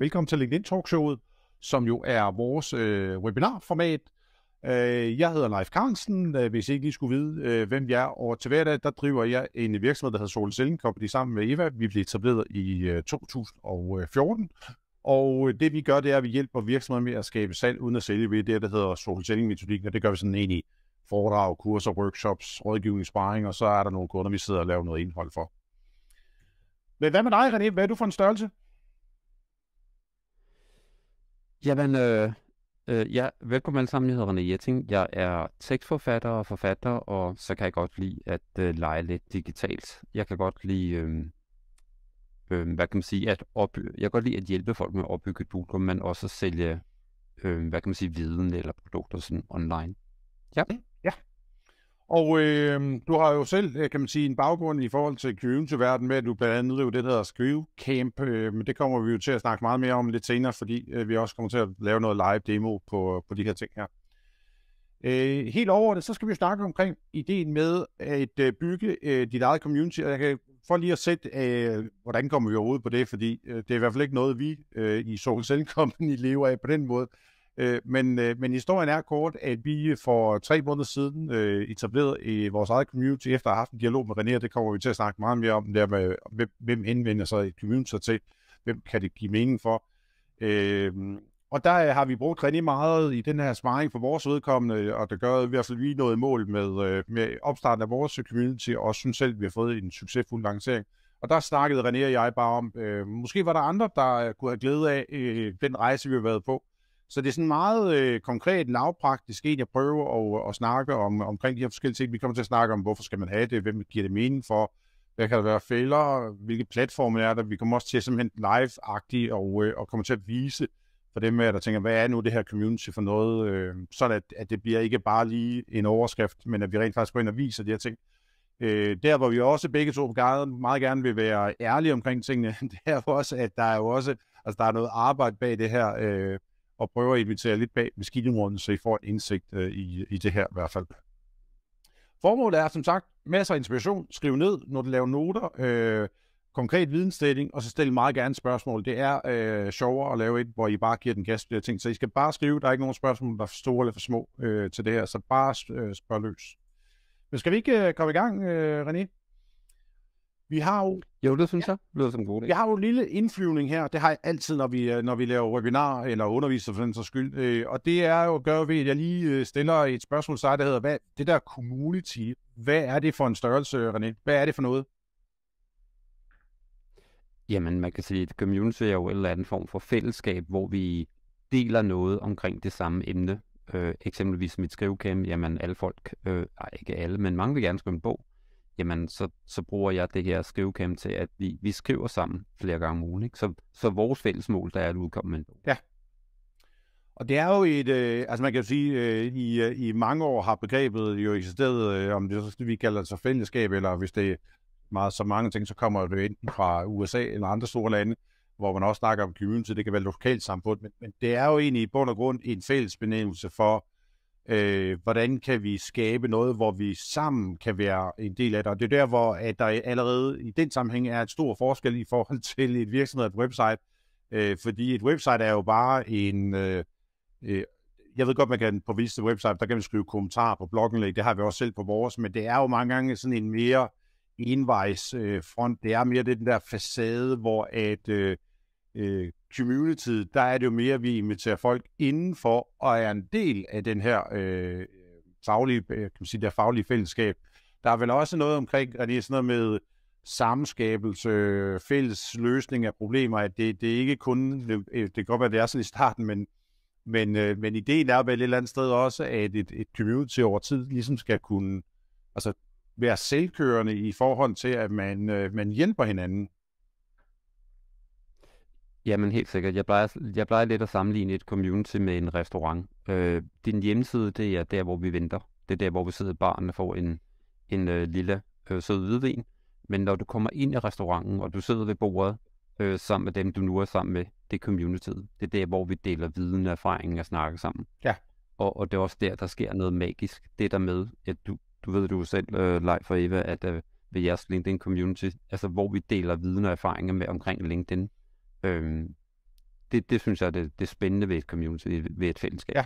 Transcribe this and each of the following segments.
Velkommen til LinkedIn Talk Showet, som jo er vores øh, webinarformat. Øh, jeg hedder Leif Carlsen, øh, hvis I ikke lige skulle vide, øh, hvem jeg er. Og til hverdag, der driver jeg en virksomhed, der hedder Sol Selling Company sammen med Eva. Vi blev etableret i øh, 2014. Og øh, det vi gør, det er, at vi hjælper virksomheder med at skabe salg uden at sælge ved det, der hedder Sol Selling Metodik. Og det gør vi sådan i foredrag, kurser, workshops, rådgivning, sparring, og så er der nogle kunder, vi sidder og laver noget indhold for. Men hvad med dig, René? Hvad er du for en størrelse? Jamen, øh, øh, ja, velkommen alle sammen. Jeg hedder René Jetting. Jeg er tekstforfatter og forfatter, og så kan jeg godt lide at øh, lege lidt digitalt. Jeg kan godt lide, øh, øh, hvad kan man sige, at opby- jeg kan godt lide at hjælpe folk med at opbygge et publikum, men også at sælge, øh, hvad kan man sige, viden eller produkter sådan online. Ja. Okay. Mm. Og øh, du har jo selv, øh, kan man sige, en baggrund i forhold til community verden med, at du blandt andet driver det, der hedder Skrive Camp, øh, men det kommer vi jo til at snakke meget mere om lidt senere, fordi øh, vi også kommer til at lave noget live demo på, på de her ting her. Øh, helt over det, så skal vi snakke omkring ideen med at øh, bygge øh, dit eget community, og jeg kan for lige at sætte, øh, hvordan kommer vi overhovedet på det, fordi øh, det er i hvert fald ikke noget, vi øh, i Social Selling Company lever af på den måde. Øh, men, øh, men historien er kort, at vi for tre måneder siden øh, etableret i vores eget community, efter at have haft en dialog med René, det kommer vi til at snakke meget mere om, der med, hvem, hvem henvender sig i community til, hvem kan det give mening for. Øh, og der øh, har vi brugt René meget i den her sparring for vores vedkommende, og det gør i hvert fald vi noget mål med, øh, med opstarten af vores community, og synes selv, at vi har fået en succesfuld lancering. Og der snakkede René og jeg bare om, øh, måske var der andre, der øh, kunne have glæde af øh, den rejse, vi har været på. Så det er sådan meget øh, konkret, lavpraktisk, en jeg prøver at, at snakke om, omkring de her forskellige ting. Vi kommer til at snakke om, hvorfor skal man have det, hvem giver det mening for, hvad kan der være fælder, hvilke platforme er der. Vi kommer også til at live-agtigt og, øh, og kommer til at vise for dem her, der tænker, hvad er nu det her community for noget, øh, sådan at, at det bliver ikke bare lige en overskrift, men at vi rent faktisk går ind og viser de her ting. Øh, der, hvor vi også begge to meget gerne vil være ærlige omkring tingene, det er jo også, at der er jo også altså, der er noget arbejde bag det her. Øh, og prøve at invitere lidt bag maskinrummet, så I får en indsigt øh, i, i det her i hvert fald. Formålet er som sagt masser af inspiration. Skriv ned, når du laver noter, øh, konkret vidensdeling, og så stille meget gerne spørgsmål. Det er øh, sjovere at lave et, hvor I bare giver den gas på ting. Så I skal bare skrive, der er ikke nogen spørgsmål, der er for store eller for små øh, til det her, så bare øh, spørg løs. Men skal vi ikke øh, komme i gang, øh, René? Vi har jo... Jo, det synes ja. jeg lyder som god idé. Vi har jo en lille indflyvning her, det har jeg altid, når vi, øh, når vi laver webinar eller underviser for den så skyld. Øh, og det er jo gør vi, at jeg lige øh, stiller et spørgsmål til der hedder, hvad, det der community, hvad er det for en størrelse, René? Hvad er det for noget? Jamen, man kan sige, at community er jo en eller anden form for fællesskab, hvor vi deler noget omkring det samme emne. Øh, eksempelvis mit skrivecam, jamen alle folk, øh, ej, ikke alle, men mange vil gerne skrive en bog jamen så, så bruger jeg det her skrivecam til, at vi, vi skriver sammen flere gange om ugen. Ikke? Så, så vores fælles mål, der er at udkomme med en bog. Ja. Og det er jo et, øh, altså man kan jo sige, øh, i, øh, i mange år har begrebet jo eksisteret, øh, om det så vi kalder det så fællesskab, eller hvis det er meget så mange ting, så kommer det enten fra USA eller andre store lande, hvor man også snakker om community, det kan være lokalt samfund, men, men det er jo egentlig i bund og grund en fælles benævnelse for, Øh, hvordan kan vi skabe noget, hvor vi sammen kan være en del af det? Og det er der, hvor at der allerede i den sammenhæng er et stor forskel i forhold til et virksomhed et website. Øh, fordi et website er jo bare en... Øh, øh, jeg ved godt, man kan på visse website, der kan man skrive kommentarer på bloggen, det har vi også selv på vores, men det er jo mange gange sådan en mere envejs øh, front. Det er mere det, den der facade, hvor at... Øh, øh, community, der er det jo mere, at vi inviterer folk indenfor og er en del af den her øh, faglige, øh, kan man sige, der faglige fællesskab. Der er vel også noget omkring, at det er sådan noget med samskabelse, fælles løsning af problemer, at det, det er ikke kun, det, øh, kan godt være, det er sådan i starten, men, men, øh, men ideen er vel et eller andet sted også, at et, et community over tid ligesom skal kunne altså, være selvkørende i forhold til, at man, man hjælper hinanden. Jamen helt sikkert. Jeg plejer, jeg plejer lidt at sammenligne et community med en restaurant. Øh, din hjemmeside, det er der, hvor vi venter. Det er der, hvor vi sidder i og får en, en øh, lille øh, sød hvidvin. Men når du kommer ind i restauranten, og du sidder ved bordet øh, sammen med dem, du nu er sammen med, det er community. Det er der, hvor vi deler viden og erfaring og snakker sammen. Ja. Og, og det er også der, der sker noget magisk. Det der med, at du, du ved du selv, øh, Leif og Eva, at øh, ved jeres LinkedIn community, altså hvor vi deler viden og erfaringer med omkring LinkedIn, Øhm, det, det synes jeg er det, det er spændende ved et community, ved et fællesskab. Ja.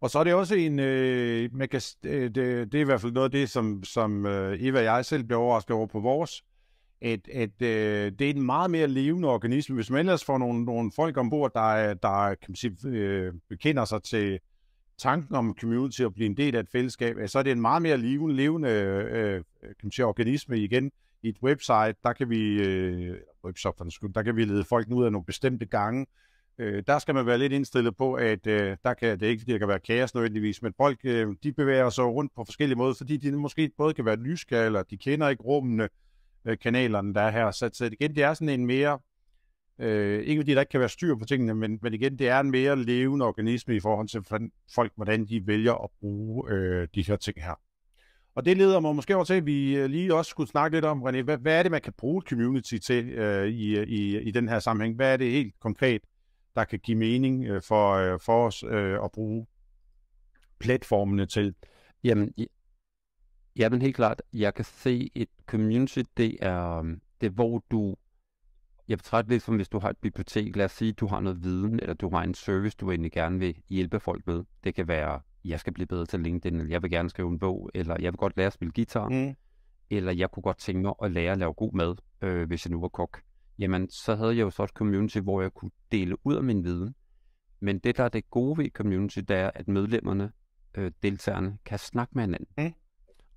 Og så er det også en, øh, man kan, øh, det, det er i hvert fald noget af det, som, som øh, Eva og jeg selv blev overrasket over på vores, at, at øh, det er en meget mere levende organisme. Hvis man ellers får nogle, nogle folk ombord, der, der kan man sige, øh, bekender sig til tanken om community og blive en del af et fællesskab, så er det en meget mere levende, levende øh, øh, kan man sige, organisme igen i et website. Der kan vi, øh, webshoppernes skyld. Der kan vi lede folk ud af nogle bestemte gange. Øh, der skal man være lidt indstillet på, at øh, der kan, det ikke fordi, der kan være kaos nødvendigvis, men folk øh, de bevæger sig rundt på forskellige måder, fordi de måske både kan være nysgerrige, eller de kender ikke rummene, øh, kanalerne, der er her. Så, så igen, det er sådan en mere, øh, ikke fordi der ikke kan være styr på tingene, men, men igen, det er en mere levende organisme i forhold til folk, hvordan de vælger at bruge øh, de her ting her. Og det leder mig måske over til, at vi øh, lige også skulle snakke lidt om, René, hvad, hvad er det, man kan bruge community til øh, i, øh, i, i den her sammenhæng? Hvad er det helt konkret, der kan give mening øh, for, øh, for os øh, at bruge platformene til? Jamen, jamen, helt klart, jeg kan se et community, det er, øh, det er hvor du jeg betragter det som, hvis du har et bibliotek, lad os sige, du har noget viden, eller du har en service, du egentlig gerne vil hjælpe folk med. Det kan være jeg skal blive bedre til LinkedIn, eller jeg vil gerne skrive en bog, eller jeg vil godt lære at spille guitar, mm. eller jeg kunne godt tænke mig at lære at lave god mad, øh, hvis jeg nu var kok. Jamen, så havde jeg jo så et community, hvor jeg kunne dele ud af min viden. Men det, der er det gode ved community, det er, at medlemmerne, øh, deltagerne, kan snakke med hinanden. Mm.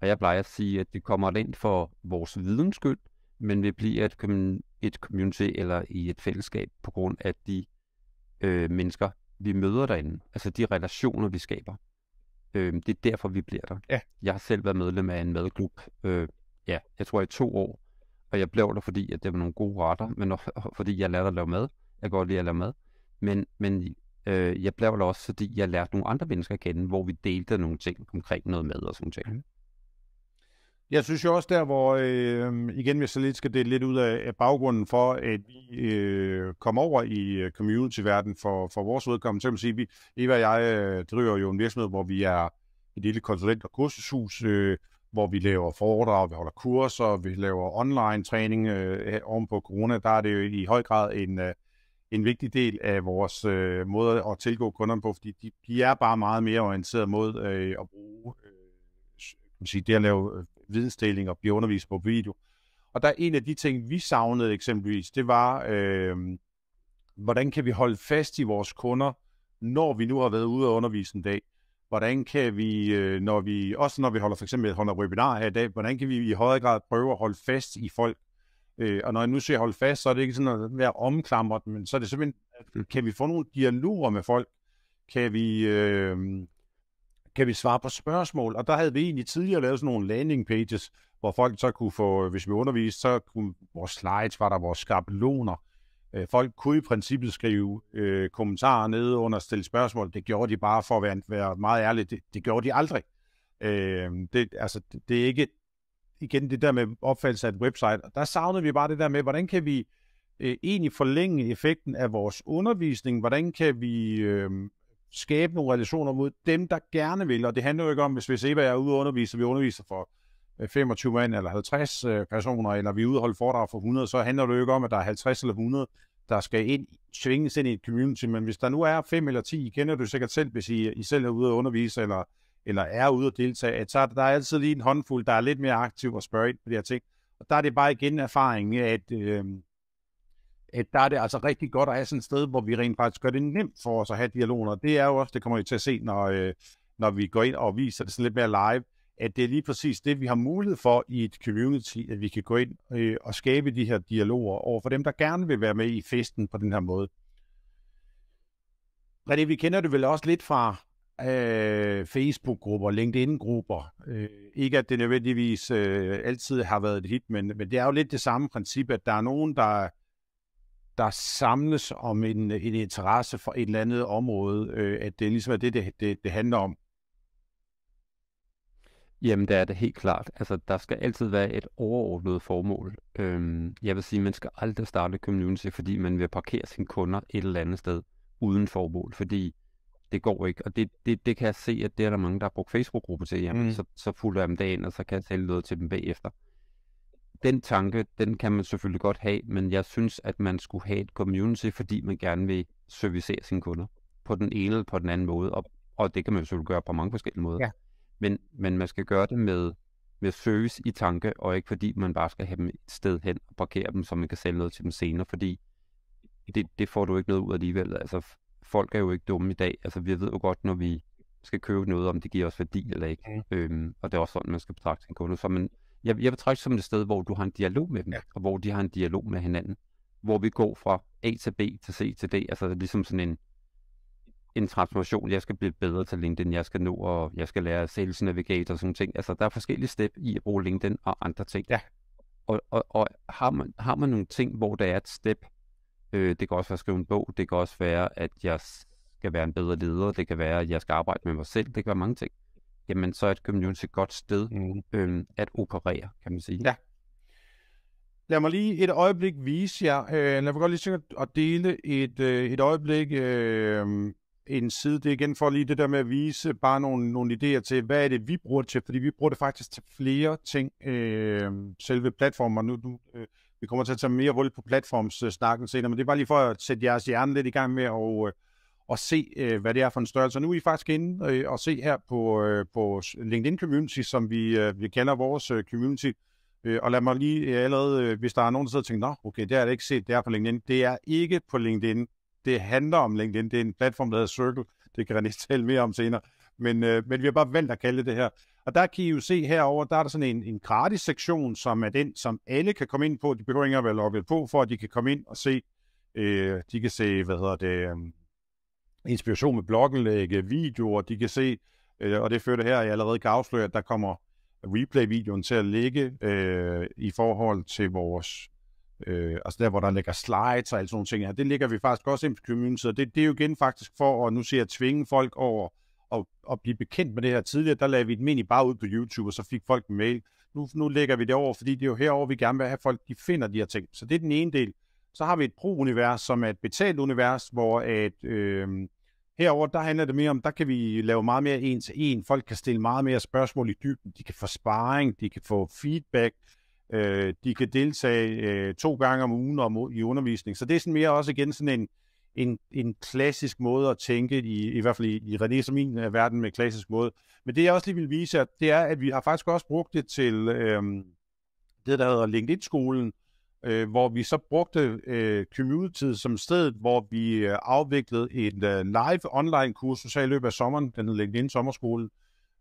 Og jeg plejer at sige, at det kommer ind for vores videns skyld, men vi bliver et, et community eller i et fællesskab på grund af de øh, mennesker, vi møder derinde. Altså de relationer, vi skaber. Øh, det er derfor, vi bliver der. Ja. Jeg har selv været medlem af en madklub, øh, ja, jeg tror i to år, og jeg blev der, fordi at det var nogle gode retter, men også, fordi jeg lærte at lave mad. Jeg går lige at lave mad. Men, men øh, jeg blev der også, fordi jeg lærte nogle andre mennesker at kende, hvor vi delte nogle ting omkring noget mad og sådan noget. Mm. Jeg synes jo også der, hvor øh, igen, hvis jeg lidt skal det lidt ud af, af baggrunden for, at vi øh, kom over i øh, community-verden for, for vores udkommende, så kan man sige, vi, Eva og jeg øh, driver jo en virksomhed, hvor vi er et lille konsulent- og kursushus, øh, hvor vi laver foredrag, vi holder kurser, vi laver online-træning øh, oven på corona. Der er det jo i høj grad en, øh, en vigtig del af vores øh, måde at tilgå kunderne på, fordi de, de er bare meget mere orienteret mod øh, at bruge øh, sige, det at lave øh, vidensdeling og bliver undervist på video. Og der er en af de ting, vi savnede eksempelvis, det var, øh, hvordan kan vi holde fast i vores kunder, når vi nu har været ude og undervise en dag? Hvordan kan vi, øh, når vi, også når vi holder for eksempel holder webinar her i dag, hvordan kan vi i højere grad prøve at holde fast i folk? Øh, og når jeg nu siger holde fast, så er det ikke sådan at være omklamret, men så er det simpelthen, mm. kan vi få nogle dialoger med folk? Kan vi, øh, kan vi svare på spørgsmål? Og der havde vi egentlig tidligere lavet sådan nogle landing pages, hvor folk så kunne få, øh, hvis vi underviste, så kunne vores slides, var der vores skabeloner. Øh, folk kunne i princippet skrive øh, kommentarer nede under stille spørgsmål. Det gjorde de bare, for at være, være meget ærlig, det, det gjorde de aldrig. Øh, det, altså, det, det er ikke, igen det der med opfattelse af et website. Der savnede vi bare det der med, hvordan kan vi øh, egentlig forlænge effekten af vores undervisning? Hvordan kan vi øh, skabe nogle relationer mod dem, der gerne vil. Og det handler jo ikke om, hvis, hvis Eva er ude og undervise, vi underviser for 25 øh, mand eller 50 øh, personer, eller vi er ude og holde foredrag for 100, så handler det jo ikke om, at der er 50 eller 100, der skal ind, tvinges ind i et community. Men hvis der nu er 5 eller 10, I kender du sikkert selv, hvis I, I selv er ude og undervise, eller, eller er ude og deltage, så er der altid lige en håndfuld, der er lidt mere aktiv og spørger ind på de her ting. Og der er det bare igen erfaringen, at øh, at øh, der er det altså rigtig godt at have sådan et sted, hvor vi rent faktisk gør det nemt for os at have dialoger. Det er jo også, det kommer I til at se, når, øh, når vi går ind og viser det sådan lidt mere live, at det er lige præcis det, vi har mulighed for i et community, at vi kan gå ind øh, og skabe de her dialoger over for dem, der gerne vil være med i festen på den her måde. René, vi kender det vel også lidt fra øh, Facebook-grupper, LinkedIn-grupper. Øh, ikke at det nødvendigvis øh, altid har været et hit, men, men det er jo lidt det samme princip, at der er nogen, der der samles om en, en interesse for et eller andet område, øh, at det ligesom er det, det, det, det handler om? Jamen, det er det helt klart. Altså, der skal altid være et overordnet formål. Øhm, jeg vil sige, man skal aldrig starte community, fordi man vil parkere sine kunder et eller andet sted uden formål, fordi det går ikke. Og det, det, det kan jeg se, at det er der mange, der har brugt Facebook-grupper til. Jamen, mm. så, så fulder jeg dem dagen, og så kan jeg sælge noget til dem bagefter den tanke, den kan man selvfølgelig godt have, men jeg synes, at man skulle have et community, fordi man gerne vil servicere sine kunder på den ene eller på den anden måde, og, og det kan man jo selvfølgelig gøre på mange forskellige måder. Ja. Men, men man skal gøre det med, med service i tanke, og ikke fordi man bare skal have dem et sted hen og parkere dem, så man kan sælge noget til dem senere, fordi det, det får du ikke noget ud af alligevel. Altså, folk er jo ikke dumme i dag. Altså, vi ved jo godt, når vi skal købe noget, om det giver os værdi eller ikke. Mm. Øhm, og det er også sådan, man skal betragte en kunde. Så man, jeg, jeg betragter som et sted, hvor du har en dialog med dem, ja. og hvor de har en dialog med hinanden. Hvor vi går fra A til B til C til D, altså det er ligesom sådan en, en transformation. Jeg skal blive bedre til LinkedIn, jeg skal nå, og jeg skal lære sales navigator og sådan ting. Altså der er forskellige step i at bruge LinkedIn og andre ting. Ja. Og, og, og har, man, har man nogle ting, hvor der er et step, øh, det kan også være at skrive en bog, det kan også være, at jeg skal være en bedre leder, det kan være, at jeg skal arbejde med mig selv, det kan være mange ting jamen så er et community et godt sted mm. øh, at operere, kan man sige. Ja. Lad mig lige et øjeblik vise jer, øh, lad mig godt lige tænke at dele et, øh, et øjeblik øh, en side. Det er igen for lige det der med at vise bare nogle, nogle idéer til, hvad er det, vi bruger det til, fordi vi bruger det faktisk til flere ting, øh, selve platformen. Nu, du, øh, vi kommer til at tage mere hul på platformssnakken senere, men det er bare lige for at sætte jeres hjerne lidt i gang med at, øh, og se, øh, hvad det er for en størrelse. Og nu er I faktisk inde øh, og se her på, øh, på LinkedIn Community, som vi, øh, vi kalder vores øh, community. Øh, og lad mig lige øh, allerede, øh, hvis der er nogen, der sidder og tænker, nå, okay, det har jeg ikke set, det er på LinkedIn. Det er ikke på LinkedIn. Det handler om LinkedIn. Det er en platform, der hedder Circle. Det kan René tale mere om senere. Men, øh, men vi har bare valgt at kalde det her. Og der kan I jo se herover, der er der sådan en, en gratis sektion, som er den, som alle kan komme ind på. De behøver ikke at være logget på, for at de kan komme ind og se, øh, de kan se, hvad hedder det, øhm, inspiration med blogindlæg, videoer, de kan se, øh, og det det her, jeg allerede kan afsløre, at der kommer replay-videoen til at ligge øh, i forhold til vores, øh, altså der, hvor der ligger slides og alle sådan nogle ting her. Det ligger vi faktisk også ind på community, og det, det er jo igen faktisk for at nu se at tvinge folk over og, og blive bekendt med det her. Tidligere, der lagde vi et mini bare ud på YouTube, og så fik folk en mail. Nu, nu lægger vi det over, fordi det er jo herover vi gerne vil have folk, de finder de her ting. Så det er den ene del. Så har vi et pro-univers, som er et betalt univers, hvor at, øh, Herover der handler det mere om, der kan vi lave meget mere en til en. Folk kan stille meget mere spørgsmål i dybden. De kan få sparring, de kan få feedback, øh, de kan deltage øh, to gange om ugen om, i undervisning. Så det er sådan mere også igen sådan en, en, en klassisk måde at tænke, i, i hvert fald i, i René som min øh, verden med klassisk måde. Men det jeg også lige vil vise, at det er, at vi har faktisk også brugt det til øh, det, der hedder LinkedIn-skolen, øh, hvor vi så brugte øh, community som sted, hvor vi øh, afviklede en øh, live online kursus her i løbet af sommeren, den hedder LinkedIn Sommerskole.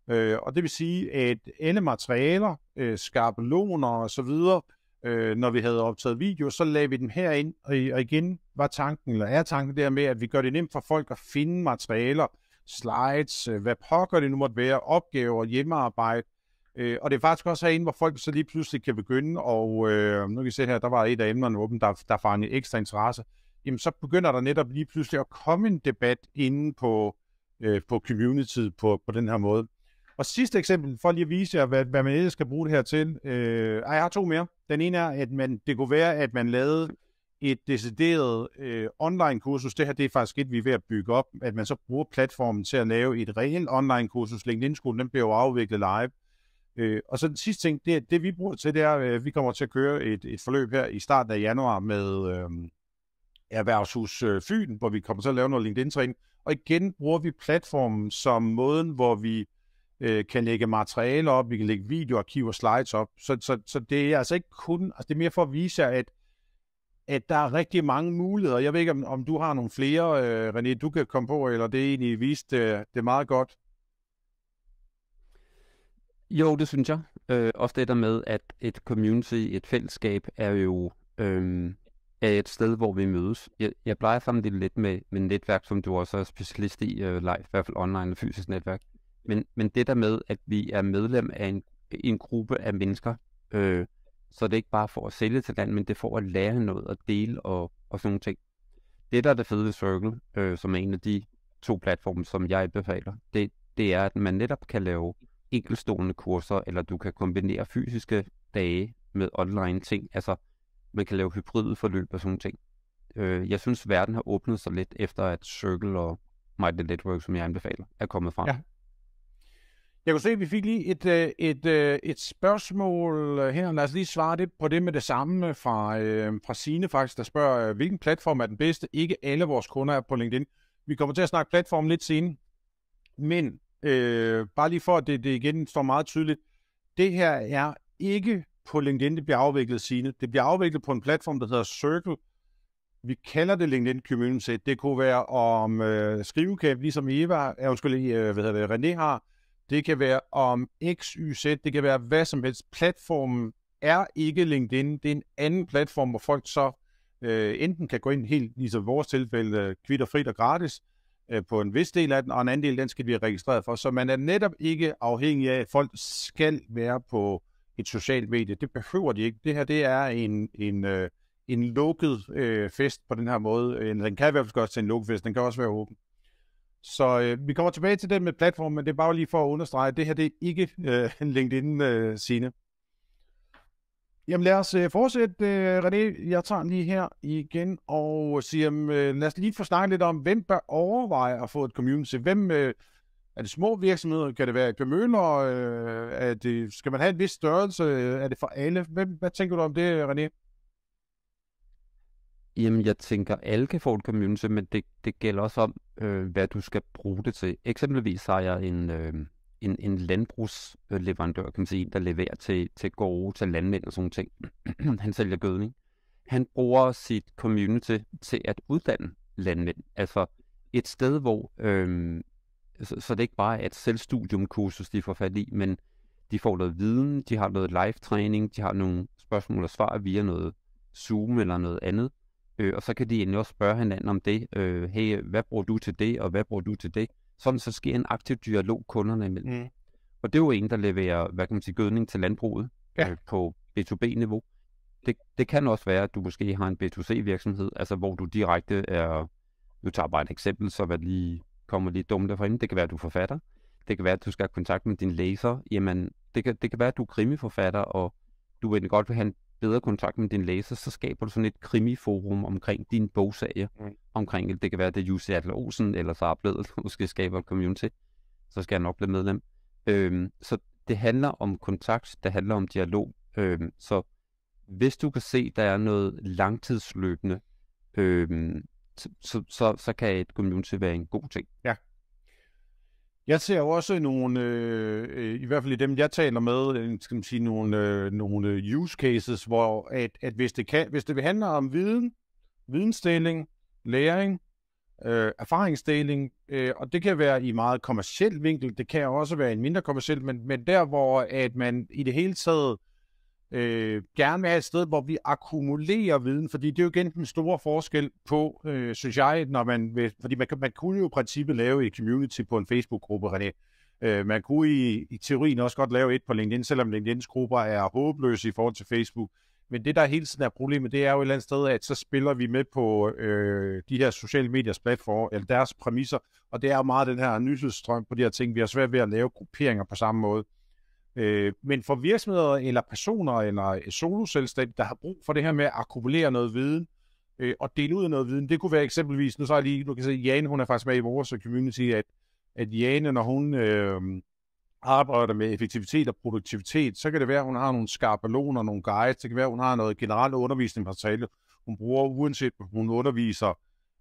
Øh, og det vil sige, at alle materialer, øh, skabeloner og så videre, øh, når vi havde optaget video, så lagde vi dem herind, og, og igen var tanken, eller er tanken der med, at vi gør det nemt for folk at finde materialer, slides, øh, hvad pokker det nu måtte være, opgaver, hjemmearbejde, Øh, og det er faktisk også herinde, hvor folk så lige pludselig kan begynde, og øh, nu kan I se her, der var et af emnerne åbent, der, der fangede ekstra interesse, jamen så begynder der netop lige pludselig at komme en debat inde på, øh, på community på, på den her måde. Og sidste eksempel, for lige at vise jer, hvad, hvad man ellers kan bruge det her til. Øh, jeg har to mere. Den ene er, at man, det kunne være, at man lavede et decideret øh, online-kursus. Det her det er faktisk et, vi er ved at bygge op, at man så bruger platformen til at lave et reelt online-kursus. LinkedIn-skolen den bliver jo afviklet live. Øh, og så den sidste ting, det, det vi bruger til, det er, at øh, vi kommer til at køre et, et forløb her i starten af januar med øh, Erhvervshus øh, Fyn, hvor vi kommer til at lave noget LinkedIn-træning. Og igen bruger vi platformen som måden, hvor vi øh, kan lægge materiale op, vi kan lægge videoarkiver, slides op. Så, så, så det er altså ikke kun, altså det er mere for at vise jer, at, at der er rigtig mange muligheder. Jeg ved ikke, om, om du har nogle flere, øh, René, du kan komme på, eller det egentlig viste øh, det meget godt. Jo, det synes jeg. Øh, også det der med, at et community, et fællesskab, er jo øh, er et sted, hvor vi mødes. Jeg, jeg plejer det lidt med, med netværk, som du også er specialist i, øh, live, i hvert fald online og fysisk netværk. Men, men det der med, at vi er medlem af en, en gruppe af mennesker, øh, så det er ikke bare for at sælge til land, men det er for at lære noget og dele og, og sådan nogle ting. Det, der er det fede ved Circle, øh, som er en af de to platforme, som jeg befaler, det, det er, at man netop kan lave enkelstående kurser, eller du kan kombinere fysiske dage med online ting. Altså, man kan lave hybride forløb og sådan ting. Øh, jeg synes, verden har åbnet sig lidt efter, at Circle og My The Network, som jeg anbefaler, er kommet frem. Ja. Jeg kunne se, at vi fik lige et, øh, et, et, øh, et spørgsmål øh, her. Lad os lige svare det på det med det samme fra, øh, fra Sine faktisk, der spørger, hvilken platform er den bedste? Ikke alle vores kunder er på LinkedIn. Vi kommer til at snakke platform lidt senere. Men øh, bare lige for, at det, det igen står meget tydeligt, det her er ikke på LinkedIn, det bliver afviklet, sine. Det bliver afviklet på en platform, der hedder Circle. Vi kalder det LinkedIn Community. Det kunne være om øh, skrivekab, ligesom Eva, er, undskyld, øh, hvad hedder det, René har. Det kan være om XYZ, det kan være hvad som helst. Platformen er ikke LinkedIn. Det er en anden platform, hvor folk så øh, enten kan gå ind helt, ligesom vores tilfælde, kvitterfrit øh, frit og gratis, Øh, på en vis del af den, og en anden del, den skal blive registreret for. Så man er netop ikke afhængig af, at folk skal være på et socialt medie. Det behøver de ikke. Det her, det er en, en, øh, en lukket øh, fest på den her måde. Den kan i hvert fald også til en lukket fest, den kan også være åben. Så øh, vi kommer tilbage til det med platformen, men det er bare lige for at understrege, at det her det er ikke øh, LinkedIn, øh, Jamen lad os øh, fortsætte, øh, René. Jeg tager den lige her igen og siger, øh, lad os lige få snakket lidt om, hvem bør overveje at få et community? Hvem, øh, er det små virksomheder? Kan det være et Øh, er det, skal man have en vis størrelse? Øh, er det for alle? Hvem, hvad tænker du om det, René? Jamen, jeg tænker, alle kan få et community, men det, det gælder også om, øh, hvad du skal bruge det til. Eksempelvis har jeg en... Øh en, en landbrugsleverandør, kan man sige, der leverer til, til gårde, til landmænd og sådan ting. han sælger gødning. Han bruger sit community til at uddanne landmænd. Altså et sted, hvor Øh, så, så det ikke bare er et selvstudiumkursus, de får fat i, men de får noget viden, de har noget live træning, de har nogle spørgsmål og svar via noget Zoom eller noget andet. Øh, og så kan de endnu også spørge hinanden om det. Øh, hey, hvad bruger du til det, og hvad bruger du til det? sådan så sker en aktiv dialog kunderne imellem. Mm. Og det er jo en, der leverer, hvad kan man sige, gødning til landbruget ja. øh, på B2B-niveau. Det, det kan også være, at du måske har en B2C-virksomhed, altså hvor du direkte er, nu tager bare et eksempel, så hvad lige kommer lige dumt derfra Det kan være, at du er forfatter. Det kan være, at du skal have kontakt med din læser. Jamen, det kan, det kan være, at du er krimiforfatter, og du vil godt have en bedre kontakt med din læser, så skaber du sådan et krimiforum omkring din bogsage. Mm. Omkring, det kan være, det er Jussi Adler Olsen, eller Sara Bledel, måske skaber et community. Så skal jeg nok blive medlem. Øhm, så det handler om kontakt, det handler om dialog. Øhm, så hvis du kan se, der er noget langtidsløbende, øhm, så, så, så kan et community være en god ting. Ja. Jeg ser jo også nogle, øh, øh, i hvert fald i dem, jeg taler med, øh, skal man sige, nogle, øh, nogle use cases, hvor at, at hvis, det kan, hvis det handler om viden, vidensdeling, læring, øh, erfaringsdeling, øh, og det kan være i meget kommersiel vinkel, det kan også være i en mindre kommersiel, men, men der hvor at man i det hele taget øh, gerne vil have et sted, hvor vi akkumulerer viden, fordi det er jo igen den store forskel på, øh, synes jeg, når man vil, fordi man, man kunne jo i princippet lave et community på en Facebook-gruppe, René. Øh, man kunne i, i teorien også godt lave et på LinkedIn, selvom LinkedIns grupper er håbløse i forhold til Facebook. Men det, der hele tiden er problemet, det er jo et eller andet sted, at så spiller vi med på øh, de her sociale mediers platform, eller deres præmisser, og det er jo meget den her nyhedsstrøm på de her ting. Vi har svært ved at lave grupperinger på samme måde. Øh, men for virksomheder eller personer eller soloselvstændige, der har brug for det her med at akkumulere noget viden øh, og dele ud af noget viden, det kunne være eksempelvis, nu så jeg lige, du kan se, Jane, hun er faktisk med i vores community, at, at Jane, når hun øh, arbejder med effektivitet og produktivitet, så kan det være, at hun har nogle skabeloner, nogle guides, det kan være, at hun har noget generelt tale, hun bruger, uanset om hun underviser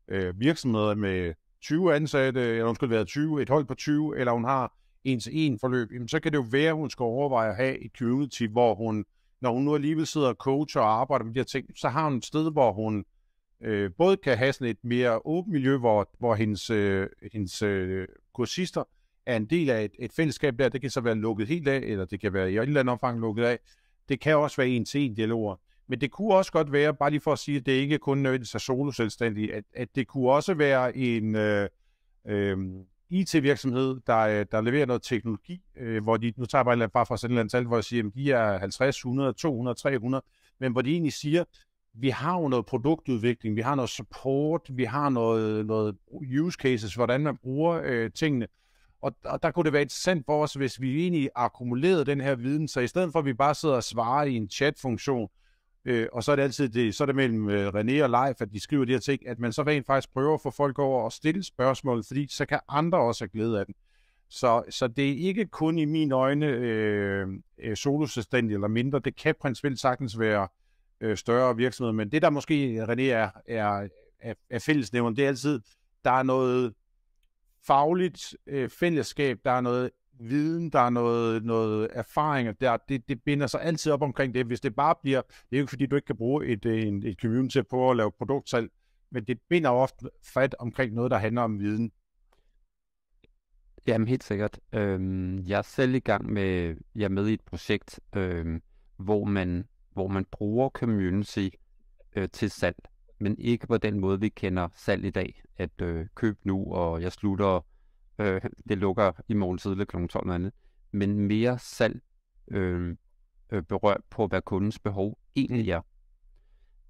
øh, virksomheder med 20 ansatte, eller hun skulle være 20, et hold på 20, eller hun har en-til-en forløb, jamen, så kan det jo være, at hun skal overveje at have et community, hvor hun, når hun nu alligevel sidder og coacher og arbejder med de her ting, så har hun et sted, hvor hun øh, både kan have sådan et mere åbent miljø, hvor, hvor hendes, øh, hendes øh, kursister er en del af et, et fællesskab der. Det kan så være lukket helt af, eller det kan være i et eller andet omfang lukket af. Det kan også være en-til-en dialoger. Men det kunne også godt være, bare lige for at sige, at det ikke kun nødvendigvis er selvstændig, at, at det kunne også være en... Øh, øh, IT-virksomhed, der, øh, der leverer noget teknologi, øh, hvor de, nu tager jeg bare, bare fra sådan et eller andet tal, hvor jeg siger, at de er 50, 100, 200, 300, men hvor de egentlig siger, vi har jo noget produktudvikling, vi har noget support, vi har noget, noget use cases, hvordan man bruger øh, tingene. Og, og der kunne det være interessant for os, hvis vi egentlig akkumulerede den her viden, så i stedet for at vi bare sidder og svarer i en chat-funktion, Øh, og så er det altid det, så er det mellem øh, René og Leif, at de skriver de her ting, at man så rent faktisk prøver at få folk over og stille spørgsmål, fordi så kan andre også have glæde af den. Så, så det er ikke kun i mine øjne øh, øh soloselvstændig eller mindre. Det kan principielt sagtens være øh, større virksomheder, men det der måske, René, er, er, er, er fællesnævneren, det er altid, der er noget fagligt øh, fællesskab, der er noget viden, der er noget, noget erfaring, der, det, det binder sig altid op omkring det. Hvis det bare bliver, det er jo ikke fordi, du ikke kan bruge et, øh, en, et community på at lave produktsalg, men det binder ofte fat omkring noget, der handler om viden. Jamen helt sikkert. Øhm, jeg er selv i gang med, jeg er med i et projekt, øhm, hvor, man, hvor man bruger community øh, til salg, men ikke på den måde, vi kender salg i dag, at øh, køb nu, og jeg slutter Øh, det lukker i morgen tidlig kl. 12 Men mere salg øh, øh berør på, hvad kundens behov egentlig mm. er.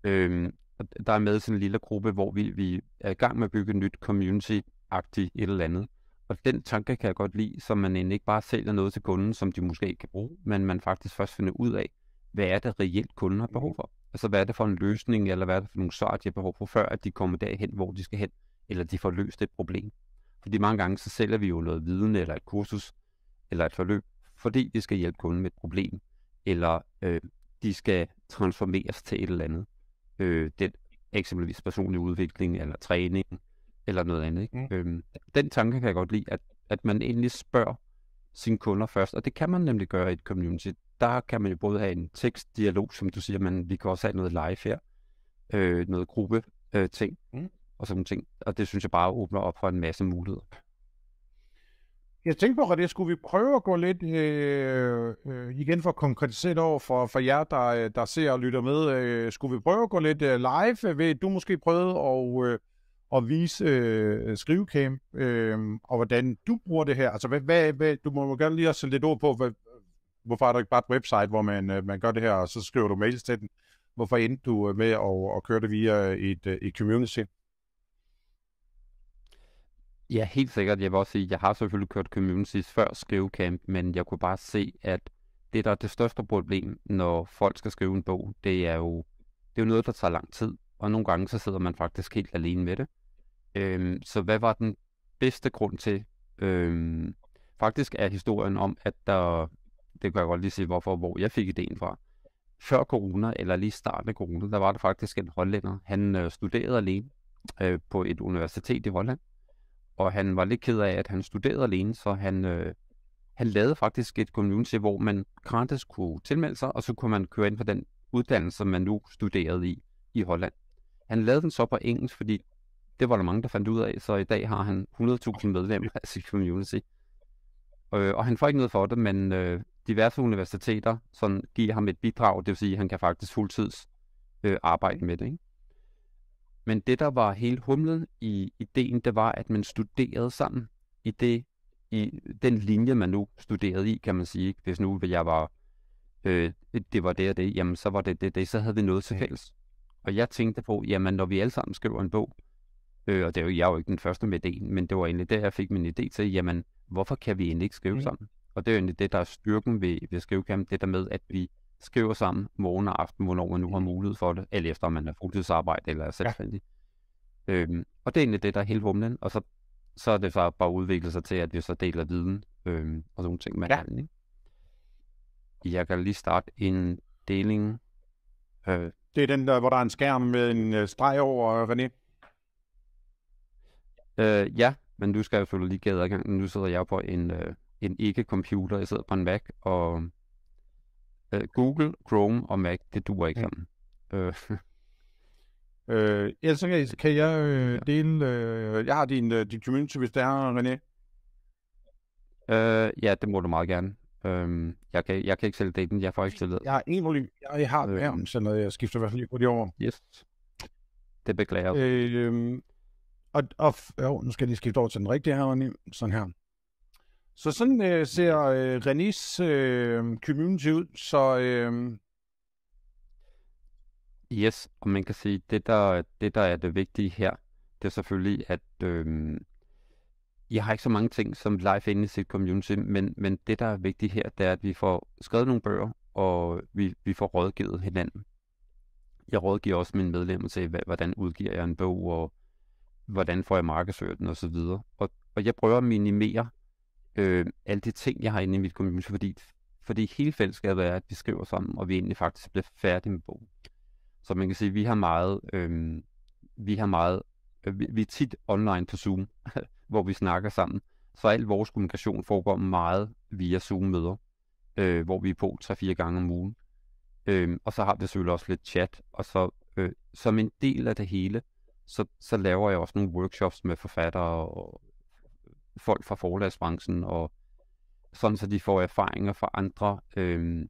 Øh, der er med sådan en lille gruppe, hvor vi, vi er i gang med at bygge et nyt community-agtigt et eller andet. Og den tanke kan jeg godt lide, så man end ikke bare sælger noget til kunden, som de måske ikke kan bruge, men man faktisk først finder ud af, hvad er det reelt kunden har behov mm. for? Altså hvad er det for en løsning, eller hvad er det for nogle svar, de har behov for, før at de kommer derhen, hvor de skal hen, eller de får løst et problem. Fordi mange gange, så sælger vi jo noget viden, eller et kursus, eller et forløb, fordi det skal hjælpe kunden med et problem, eller øh, de skal transformeres til et eller andet. Øh, den eksempelvis personlig udvikling, eller træning, eller noget andet. Ikke? Mm. Øhm, den tanke kan jeg godt lide, at, at man egentlig spørger sine kunder først, og det kan man nemlig gøre i et community. Der kan man jo både have en tekstdialog, som du siger, men vi kan også have noget live her, øh, noget gruppe øh, ting. Mm og sådan ting. Og det synes jeg bare åbner op for en masse muligheder. Jeg tænkte på, at det skulle vi prøve at gå lidt øh, øh, igen for at konkretisere det over for, for jer, der, øh, der ser og lytter med. Øh, skulle vi prøve at gå lidt øh, live? Ved, du måske prøvede at, øh, at vise øh, skrivecamp, øh, og hvordan du bruger det her. Altså, hvad, hvad, hvad, du må gerne lige sætte lidt ord på, hvad, hvorfor er der ikke bare et website, hvor man, øh, man gør det her, og så skriver du mails til den? Hvorfor endte du øh, med at, at køre det via et, øh, et community? Ja, helt sikkert. Jeg vil også sige, jeg har selvfølgelig kørt communities før skrivecamp, men jeg kunne bare se, at det, der er det største problem, når folk skal skrive en bog, det er jo, det er jo noget, der tager lang tid, og nogle gange så sidder man faktisk helt alene med det. Øhm, så hvad var den bedste grund til? Øhm, faktisk er historien om, at der, det kan jeg godt lige sige, hvorfor, hvor jeg fik ideen fra. Før corona, eller lige starten af corona, der var der faktisk en hollænder. Han øh, studerede alene øh, på et universitet i Holland, og han var lidt ked af, at han studerede alene, så han, øh, han lavede faktisk et community, hvor man gratis kunne tilmelde sig, og så kunne man køre ind på den uddannelse, man nu studerede i i Holland. Han lavede den så på engelsk, fordi det var der mange, der fandt ud af, så i dag har han 100.000 medlemmer af sit community. Øh, og han får ikke noget for det, men øh, diverse universiteter sådan, giver ham et bidrag, det vil sige, at han kan faktisk fuldtids øh, arbejde med det. Ikke? Men det, der var hele humlen i ideen, det var, at man studerede sammen i, det, i den linje, man nu studerede i, kan man sige. Hvis nu jeg var, øh, det var det og det, jamen så var det det, det så havde vi noget til fælles. Og jeg tænkte på, jamen når vi alle sammen skriver en bog, øh, og det er jo, jeg er jo ikke den første med idéen, men det var egentlig der, jeg fik min idé til, jamen hvorfor kan vi egentlig ikke skrive mm. sammen? Og det er jo egentlig det, der er styrken ved, ved skrivekamp, det der med, at vi skriver sammen morgen og aften, hvornår man nu har mm. mulighed for det, eller efter man har fuldtidsarbejde eller er selvstændig. Ja. Øhm, og det er egentlig det, der er hele rumlen, og så, så er det så bare udviklet sig til, at vi så deler viden øhm, og sådan nogle ting med ja. hinanden. Ikke? Jeg kan lige starte en deling. Øh, det er den der, hvor der er en skærm med en øh, streg over, øh, René? Øh, ja, men du skal jo selvfølgelig lige gade adgang. Nu sidder jeg på en, øh, en ikke-computer. Jeg sidder på en Mac, og Øh, Google, Chrome og Mac, det duer ikke sammen. Ja. Øh. Øh, ja, kan jeg, kan jeg øh, dele... Øh, jeg har din, øh, din community, hvis det er, René. Øh, ja, det må du meget gerne. Øh, jeg, kan, jeg kan ikke selv dele den, jeg får ikke stillet. Jeg har en problem. Jeg har øh, værm, så når jeg skifter i hvert fald lige hurtigt over. Yes. Det beklager jeg. Øh, øhm, og, og, jo, nu skal jeg lige skifte over til den rigtige her, René. Sådan her. Så sådan øh, ser øh, Renis øh, community ud, så... Øh... Yes, og man kan sige, det der, det der er det vigtige her, det er selvfølgelig, at øh, jeg har ikke så mange ting som live inde i sit community, men, men det der er vigtigt her, det er, at vi får skrevet nogle bøger, og vi, vi får rådgivet hinanden. Jeg rådgiver også mine medlemmer til, hvordan udgiver jeg en bog, og hvordan får jeg markedsført den osv. Og, og jeg prøver at minimere øh, alle de ting, jeg har inde i mit community, fordi, fordi hele fællesskabet er, at vi skriver sammen, og vi egentlig faktisk bliver færdige med bogen. Så man kan sige, at vi har meget, øh, vi har meget, øh, vi, vi er tit online på Zoom, hvor vi snakker sammen. Så al vores kommunikation foregår meget via Zoom-møder, øh, hvor vi er på 3-4 gange om ugen. Øh, og så har vi selvfølgelig også lidt chat, og så øh, som en del af det hele, så, så laver jeg også nogle workshops med forfattere og folk fra forlagsbranchen, og sådan så de får erfaringer fra andre, øh,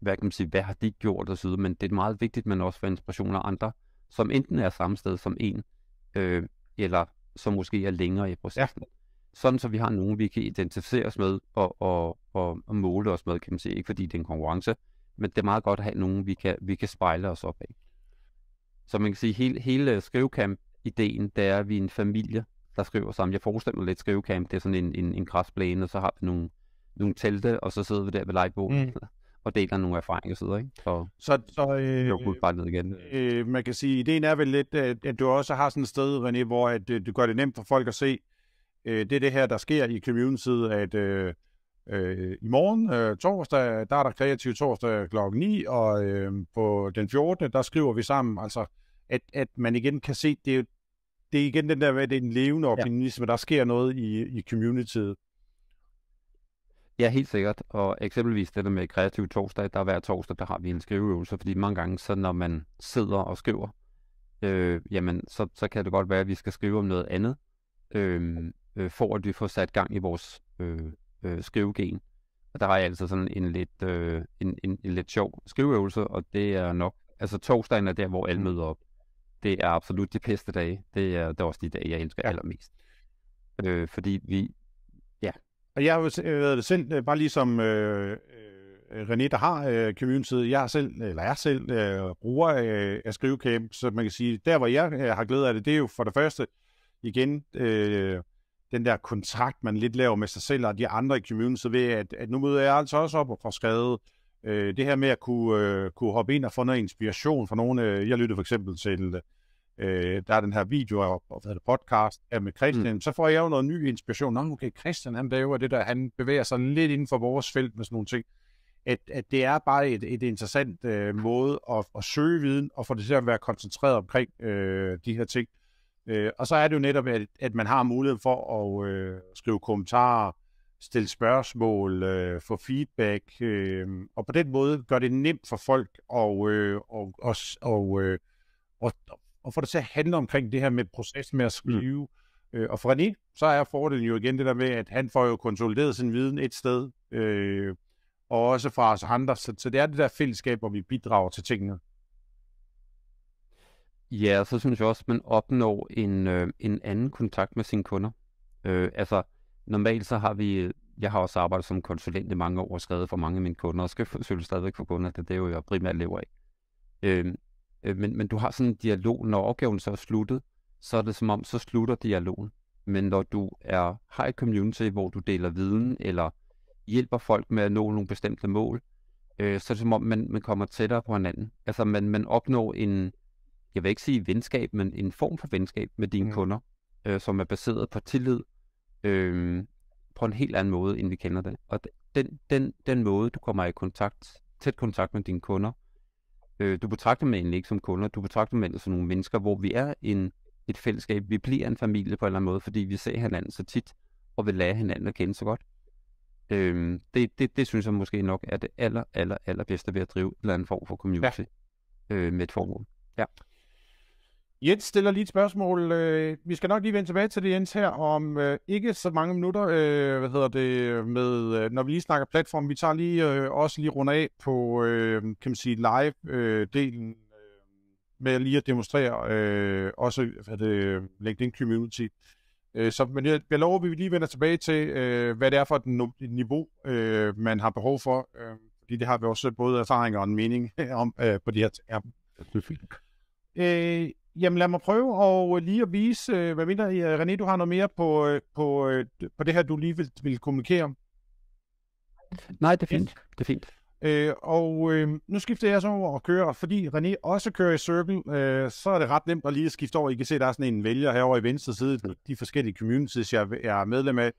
hvad kan man sige, hvad har de gjort osv., men det er meget vigtigt, man også får inspiration af andre, som enten er samme sted som en, øh, eller som måske er længere i processen. Ja. Sådan så vi har nogen, vi kan identificere os med og, og, og, og måle os med, kan man sige. Ikke fordi det er en konkurrence, men det er meget godt at have nogen, vi kan, vi kan spejle os op af. Så man kan sige, hele, hele skrivekamp-ideen, der er, at vi er en familie, der skriver sammen. Jeg forestiller mig lidt skrivecamp, det er sådan en, en, en græsplæne, og så har vi nogle, nogle telte, og så sidder vi der ved legebordet. Mm og deler nogle erfaringer sidder, ikke? Så, så, så øh, øh, bare ned igen. Øh, man kan sige, ideen er vel lidt, at, at du også har sådan et sted, René, hvor at, øh, du gør det nemt for folk at se, øh, det er det her, der sker i side, at øh, øh, i morgen, øh, torsdag, der er der kreativ torsdag kl. 9, og øh, på den 14. der skriver vi sammen, altså, at, at man igen kan se, det er, jo, det er igen den der med, at det er en levende organisme, ja. der sker noget i, i communityet. Ja, helt sikkert. Og eksempelvis det der med kreativ torsdag, der hver torsdag, der har vi en skriveøvelse, fordi mange gange, så når man sidder og skriver, øh, jamen, så, så kan det godt være, at vi skal skrive om noget andet, øh, øh, for at vi får sat gang i vores øh, øh, skrivegen. Og der har jeg altså sådan en lidt, øh, en, en, en lidt sjov skriveøvelse, og det er nok, altså torsdagen er der, hvor alle mm. møder op det er absolut de bedste dage. Det er, det er også de dage, jeg elsker ja. allermest. Øh, fordi vi, ja. Og jeg har det øh, selv, øh, bare ligesom øh, René, der har øh, community, jeg selv, eller jeg selv øh, bruger øh, af Skrivecamp, så man kan sige, der hvor jeg øh, har glæde af det, det er jo for det første, igen, øh, den der kontrakt, man lidt laver med sig selv og de andre i community, ved, at, at nu møder jeg altså også op og får skrevet det her med at kunne, øh, kunne hoppe ind og få noget inspiration fra nogen. Øh, jeg lyttede for eksempel til øh, der er den her video og, og hvad det, podcast af med Christian, mm. så får jeg jo noget ny inspiration. Nå, okay, Christian, han laver det der, han bevæger sig lidt inden for vores felt med sådan nogle ting. At, at det er bare et, et interessant øh, måde at, at søge viden og få det til at være koncentreret omkring øh, de her ting. Øh, og så er det jo netop, at, at man har mulighed for at øh, skrive kommentarer, stille spørgsmål, øh, få feedback, øh, og på den måde gør det nemt for folk at, øh, og, og, og, øh, og, og få det til at handle omkring det her med processen med at mm. skrive. Mm. Øh, og for René, så er fordelen jo igen det der med, at han får jo konsolideret sin viden et sted, øh, og også fra os andre. Så, så det er det der fællesskab, hvor vi bidrager til tingene. Ja, så synes jeg også, at man opnår en, øh, en anden kontakt med sine kunder. Øh, altså, normalt så har vi, jeg har også arbejdet som konsulent i mange år og skrevet for mange af mine kunder, og skal selvfølgelig stadigvæk for kunder, det er det, jo, jeg primært lever af. Øh, Øh, men, men du har sådan en dialog, når opgaven så er sluttet, så er det som om, så slutter dialogen. Men når du er, har et community, hvor du deler viden, eller hjælper folk med at nå nogle bestemte mål, øh, så er det som om, man, man kommer tættere på hinanden. Altså man, man opnår en, jeg vil ikke sige venskab, men en form for venskab med dine mm. kunder, øh, som er baseret på tillid, øh, på en helt anden måde, end vi kender det. Og den, den, den måde, du kommer i kontakt, tæt kontakt med dine kunder, Øh, du betragter mændene ikke som kunder, du betragter mændene som nogle mennesker, hvor vi er en, et fællesskab, vi bliver en familie på en eller anden måde, fordi vi ser hinanden så tit, og vil lære hinanden at kende så godt. Øh, det, det, det synes jeg måske nok er det aller, aller, aller bedste ved at drive en eller anden form for community ja. øh, med et formål. Ja. Jens stiller lige et spørgsmål. Øh, vi skal nok lige vende tilbage til det, Jens, her om øh, ikke så mange minutter, øh, hvad hedder det, med, øh, når vi lige snakker platform. Vi tager lige øh, også lige rundt af på, øh, kan man sige, live-delen øh, øh, med lige at demonstrere øh, også hvad det, LinkedIn Community. Øh, så men jeg, jeg lover, at vi lige vender tilbage til, øh, hvad det er for et, no- niveau, øh, man har behov for. Øh, fordi det har vi også både erfaring og en mening om øh, på de her termer. Øh, Jamen lad mig prøve og øh, lige at vise, øh, hvad mindre øh, René, du har noget mere på, på, på det her, du lige vil, vil kommunikere. Nej, det er fint. Det er fint. Øh, og øh, nu skifter jeg så over og kører, fordi René også kører i Circle, øh, så er det ret nemt at lige skifte over. I kan se, der er sådan en vælger herovre i venstre side, de forskellige communities, jeg, jeg er medlem af.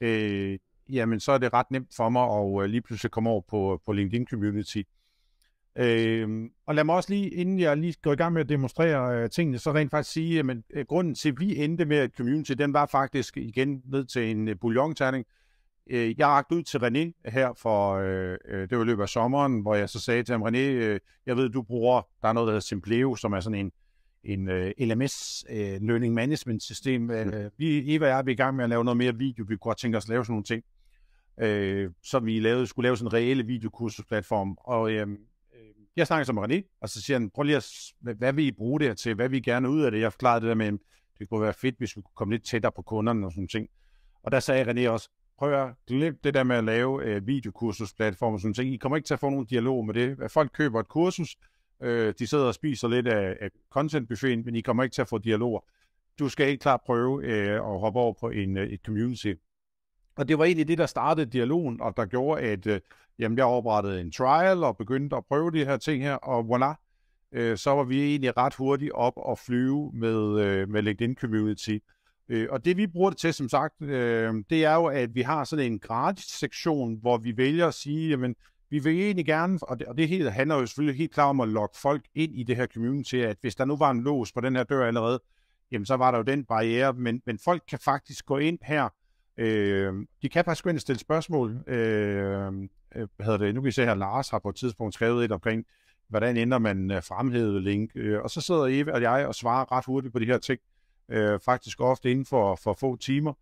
Øh, jamen, så er det ret nemt for mig at øh, lige pludselig komme over på, på LinkedIn Community. Øh, og lad mig også lige, inden jeg lige går i gang med at demonstrere øh, tingene, så rent faktisk sige, at øh, grunden til, at vi endte med at community, den var faktisk igen ned til en øh, bouillon-terning. Øh, jeg rakte ud til René her for, øh, øh, det var løbet af sommeren, hvor jeg så sagde til ham, René, øh, jeg ved, du bruger, der er noget, der hedder Simpleo, som er sådan en, en øh, LMS, øh, Learning Management System. Øh, vi, Eva og jeg er i gang med at lave noget mere video, vi kunne godt tænke os at lave sådan nogle ting øh, så vi lavede, skulle lave sådan en reelle videokursusplatform. Og øh, jeg snakker som René, og så siger han, prøv lige at, hvad vi I bruge det her til? Hvad vi gerne ud af det? Jeg forklarede det der med, det kunne være fedt, hvis vi kunne komme lidt tættere på kunderne og sådan ting. Og der sagde René også, prøv at glem det der med at lave øh, videokursusplatform og sådan ting. I kommer ikke til at få nogen dialog med det. Folk køber et kursus, øh, de sidder og spiser lidt af, af contentbuffeten, men I kommer ikke til at få dialoger. Du skal helt klart prøve øh, at hoppe over på en, øh, et community. Og det var egentlig det, der startede dialogen, og der gjorde, at øh, jamen, jeg oprettede en trial og begyndte at prøve de her ting her, og voilà, øh, så var vi egentlig ret hurtigt op og flyve med, øh, med LinkedIn Community. Øh, og det vi bruger det til, som sagt, øh, det er jo, at vi har sådan en gratis sektion, hvor vi vælger at sige, jamen, vi vil egentlig gerne, og det, og det hele handler jo selvfølgelig helt klart om at lokke folk ind i det her community, at hvis der nu var en lås på den her dør allerede, jamen så var der jo den barriere, men, men folk kan faktisk gå ind her, Øh, de kan faktisk gå ind og stille spørgsmål. Øh, øh hvad hedder det? Nu kan I se her, Lars har på et tidspunkt skrevet et omkring, hvordan ændrer man øh, fremhævet link. Øh, og så sidder Eva og jeg og svarer ret hurtigt på de her ting, øh, faktisk ofte inden for, for få timer.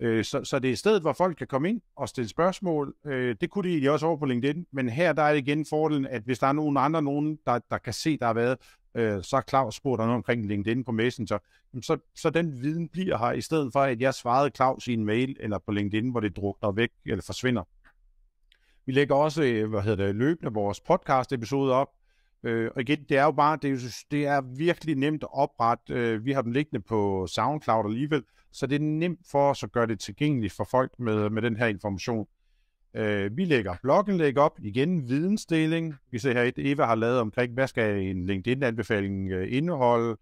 Øh, så, så det er stedet, hvor folk kan komme ind og stille spørgsmål. Øh, det kunne de egentlig også over på LinkedIn, men her der er det igen fordelen, at hvis der er nogen andre, nogen, der, der kan se, der har været, øh, så har Claus spurgt dig noget omkring LinkedIn på Messenger, Jamen, så, så den viden bliver her, i stedet for, at jeg svarede Claus i en mail eller på LinkedIn, hvor det drukner væk eller forsvinder. Vi lægger også, øh, hvad hedder det, løbende vores podcast-episode op, Øh, og igen, det er jo bare, det er, det er virkelig nemt at oprette. Øh, vi har den liggende på SoundCloud alligevel, så det er nemt for os at gøre det tilgængeligt for folk med, med den her information. Øh, vi lægger bloggen lægger op, igen vidensdeling. Vi ser her, at Eva har lavet omkring, hvad skal en LinkedIn-anbefaling øh, indeholde?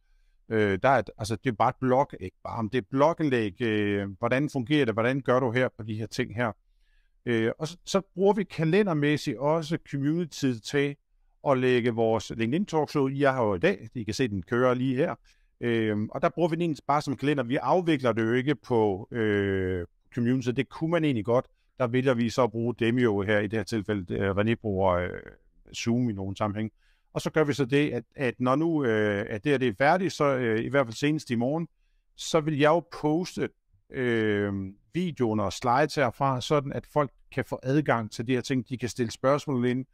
Øh, der er et, altså, det er bare et blog, ikke bare om det er bloggenlæg. Øh, hvordan fungerer det? Hvordan gør du her på de her ting her? Øh, og så, så bruger vi kalendermæssigt også community til at lægge vores LinkedIn ud. I har jo i dag, I kan se, den kører lige her. Øh, og der bruger vi den egentlig bare som kalender. Vi afvikler det jo ikke på øh, community. Det kunne man egentlig godt der vælger vi så at bruge Demio her, i det her tilfælde, øh, René bruger øh, Zoom i nogle sammenhæng. Og så gør vi så det, at, at når nu øh, at det her det er færdigt, så øh, i hvert fald senest i morgen, så vil jeg jo poste øh, videoen og slides herfra, sådan at folk kan få adgang til de her ting. De kan stille spørgsmål ind,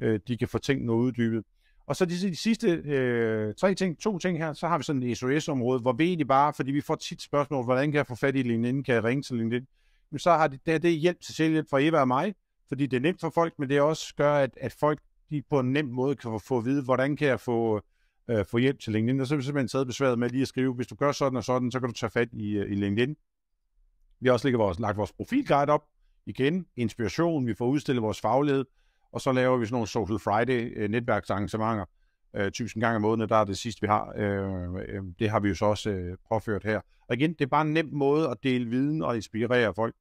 øh, de kan få noget uddybet. Og så de, de sidste øh, tre ting, to ting her, så har vi sådan et SOS-område, hvor vi egentlig bare, fordi vi får tit spørgsmål, hvordan kan jeg få fat i LinkedIn, kan jeg ringe til LinkedIn? så har det, det, det hjælp til selvhjælp for Eva og mig, fordi det er nemt for folk, men det også gør, at, at folk de på en nem måde kan få at vide, hvordan kan jeg få, øh, få hjælp til LinkedIn. Og så er vi simpelthen taget besværet med lige at skrive, hvis du gør sådan og sådan, så kan du tage fat i, øh, i LinkedIn. Vi har også lagt vores, lagt vores profilguide op, igen, inspiration, vi får udstillet vores faglighed, og så laver vi sådan nogle Social Friday øh, netværksarrangementer øh, en gange om måneden, der er det sidste, vi har. Øh, øh, det har vi jo så også øh, påført her. Og igen, det er bare en nem måde at dele viden og inspirere folk.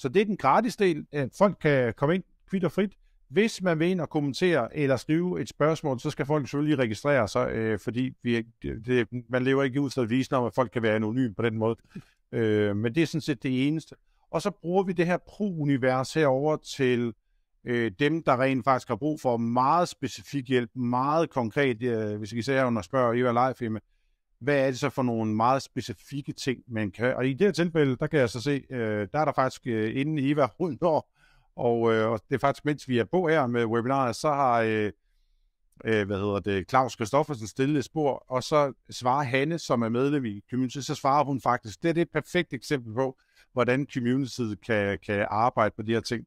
Så det er den gratis del. Folk kan komme ind kvitt og frit. Hvis man vil ind og kommentere eller skrive et spørgsmål, så skal folk selvfølgelig registrere sig, øh, fordi vi, det, man lever ikke ud til at vise om, at folk kan være anonym på den måde. Øh, men det er sådan set det eneste. Og så bruger vi det her pro-univers herover til øh, dem, der rent faktisk har brug for meget specifik hjælp, meget konkret, øh, hvis I her, når spørger Eva Leif, hvad er det så for nogle meget specifikke ting, man kan. Og i det her tilfælde, der kan jeg så se, øh, der er der faktisk øh, inde Eva år, og, øh, og det er faktisk, mens vi er på her med webinaret, så har øh, øh, hvad hedder det, Claus Kristoffersen stillet et spor, og så svarer Hanne, som er medlem i Community, så svarer hun faktisk, det, er det perfekte eksempel på, hvordan Community kan, kan arbejde på de her ting.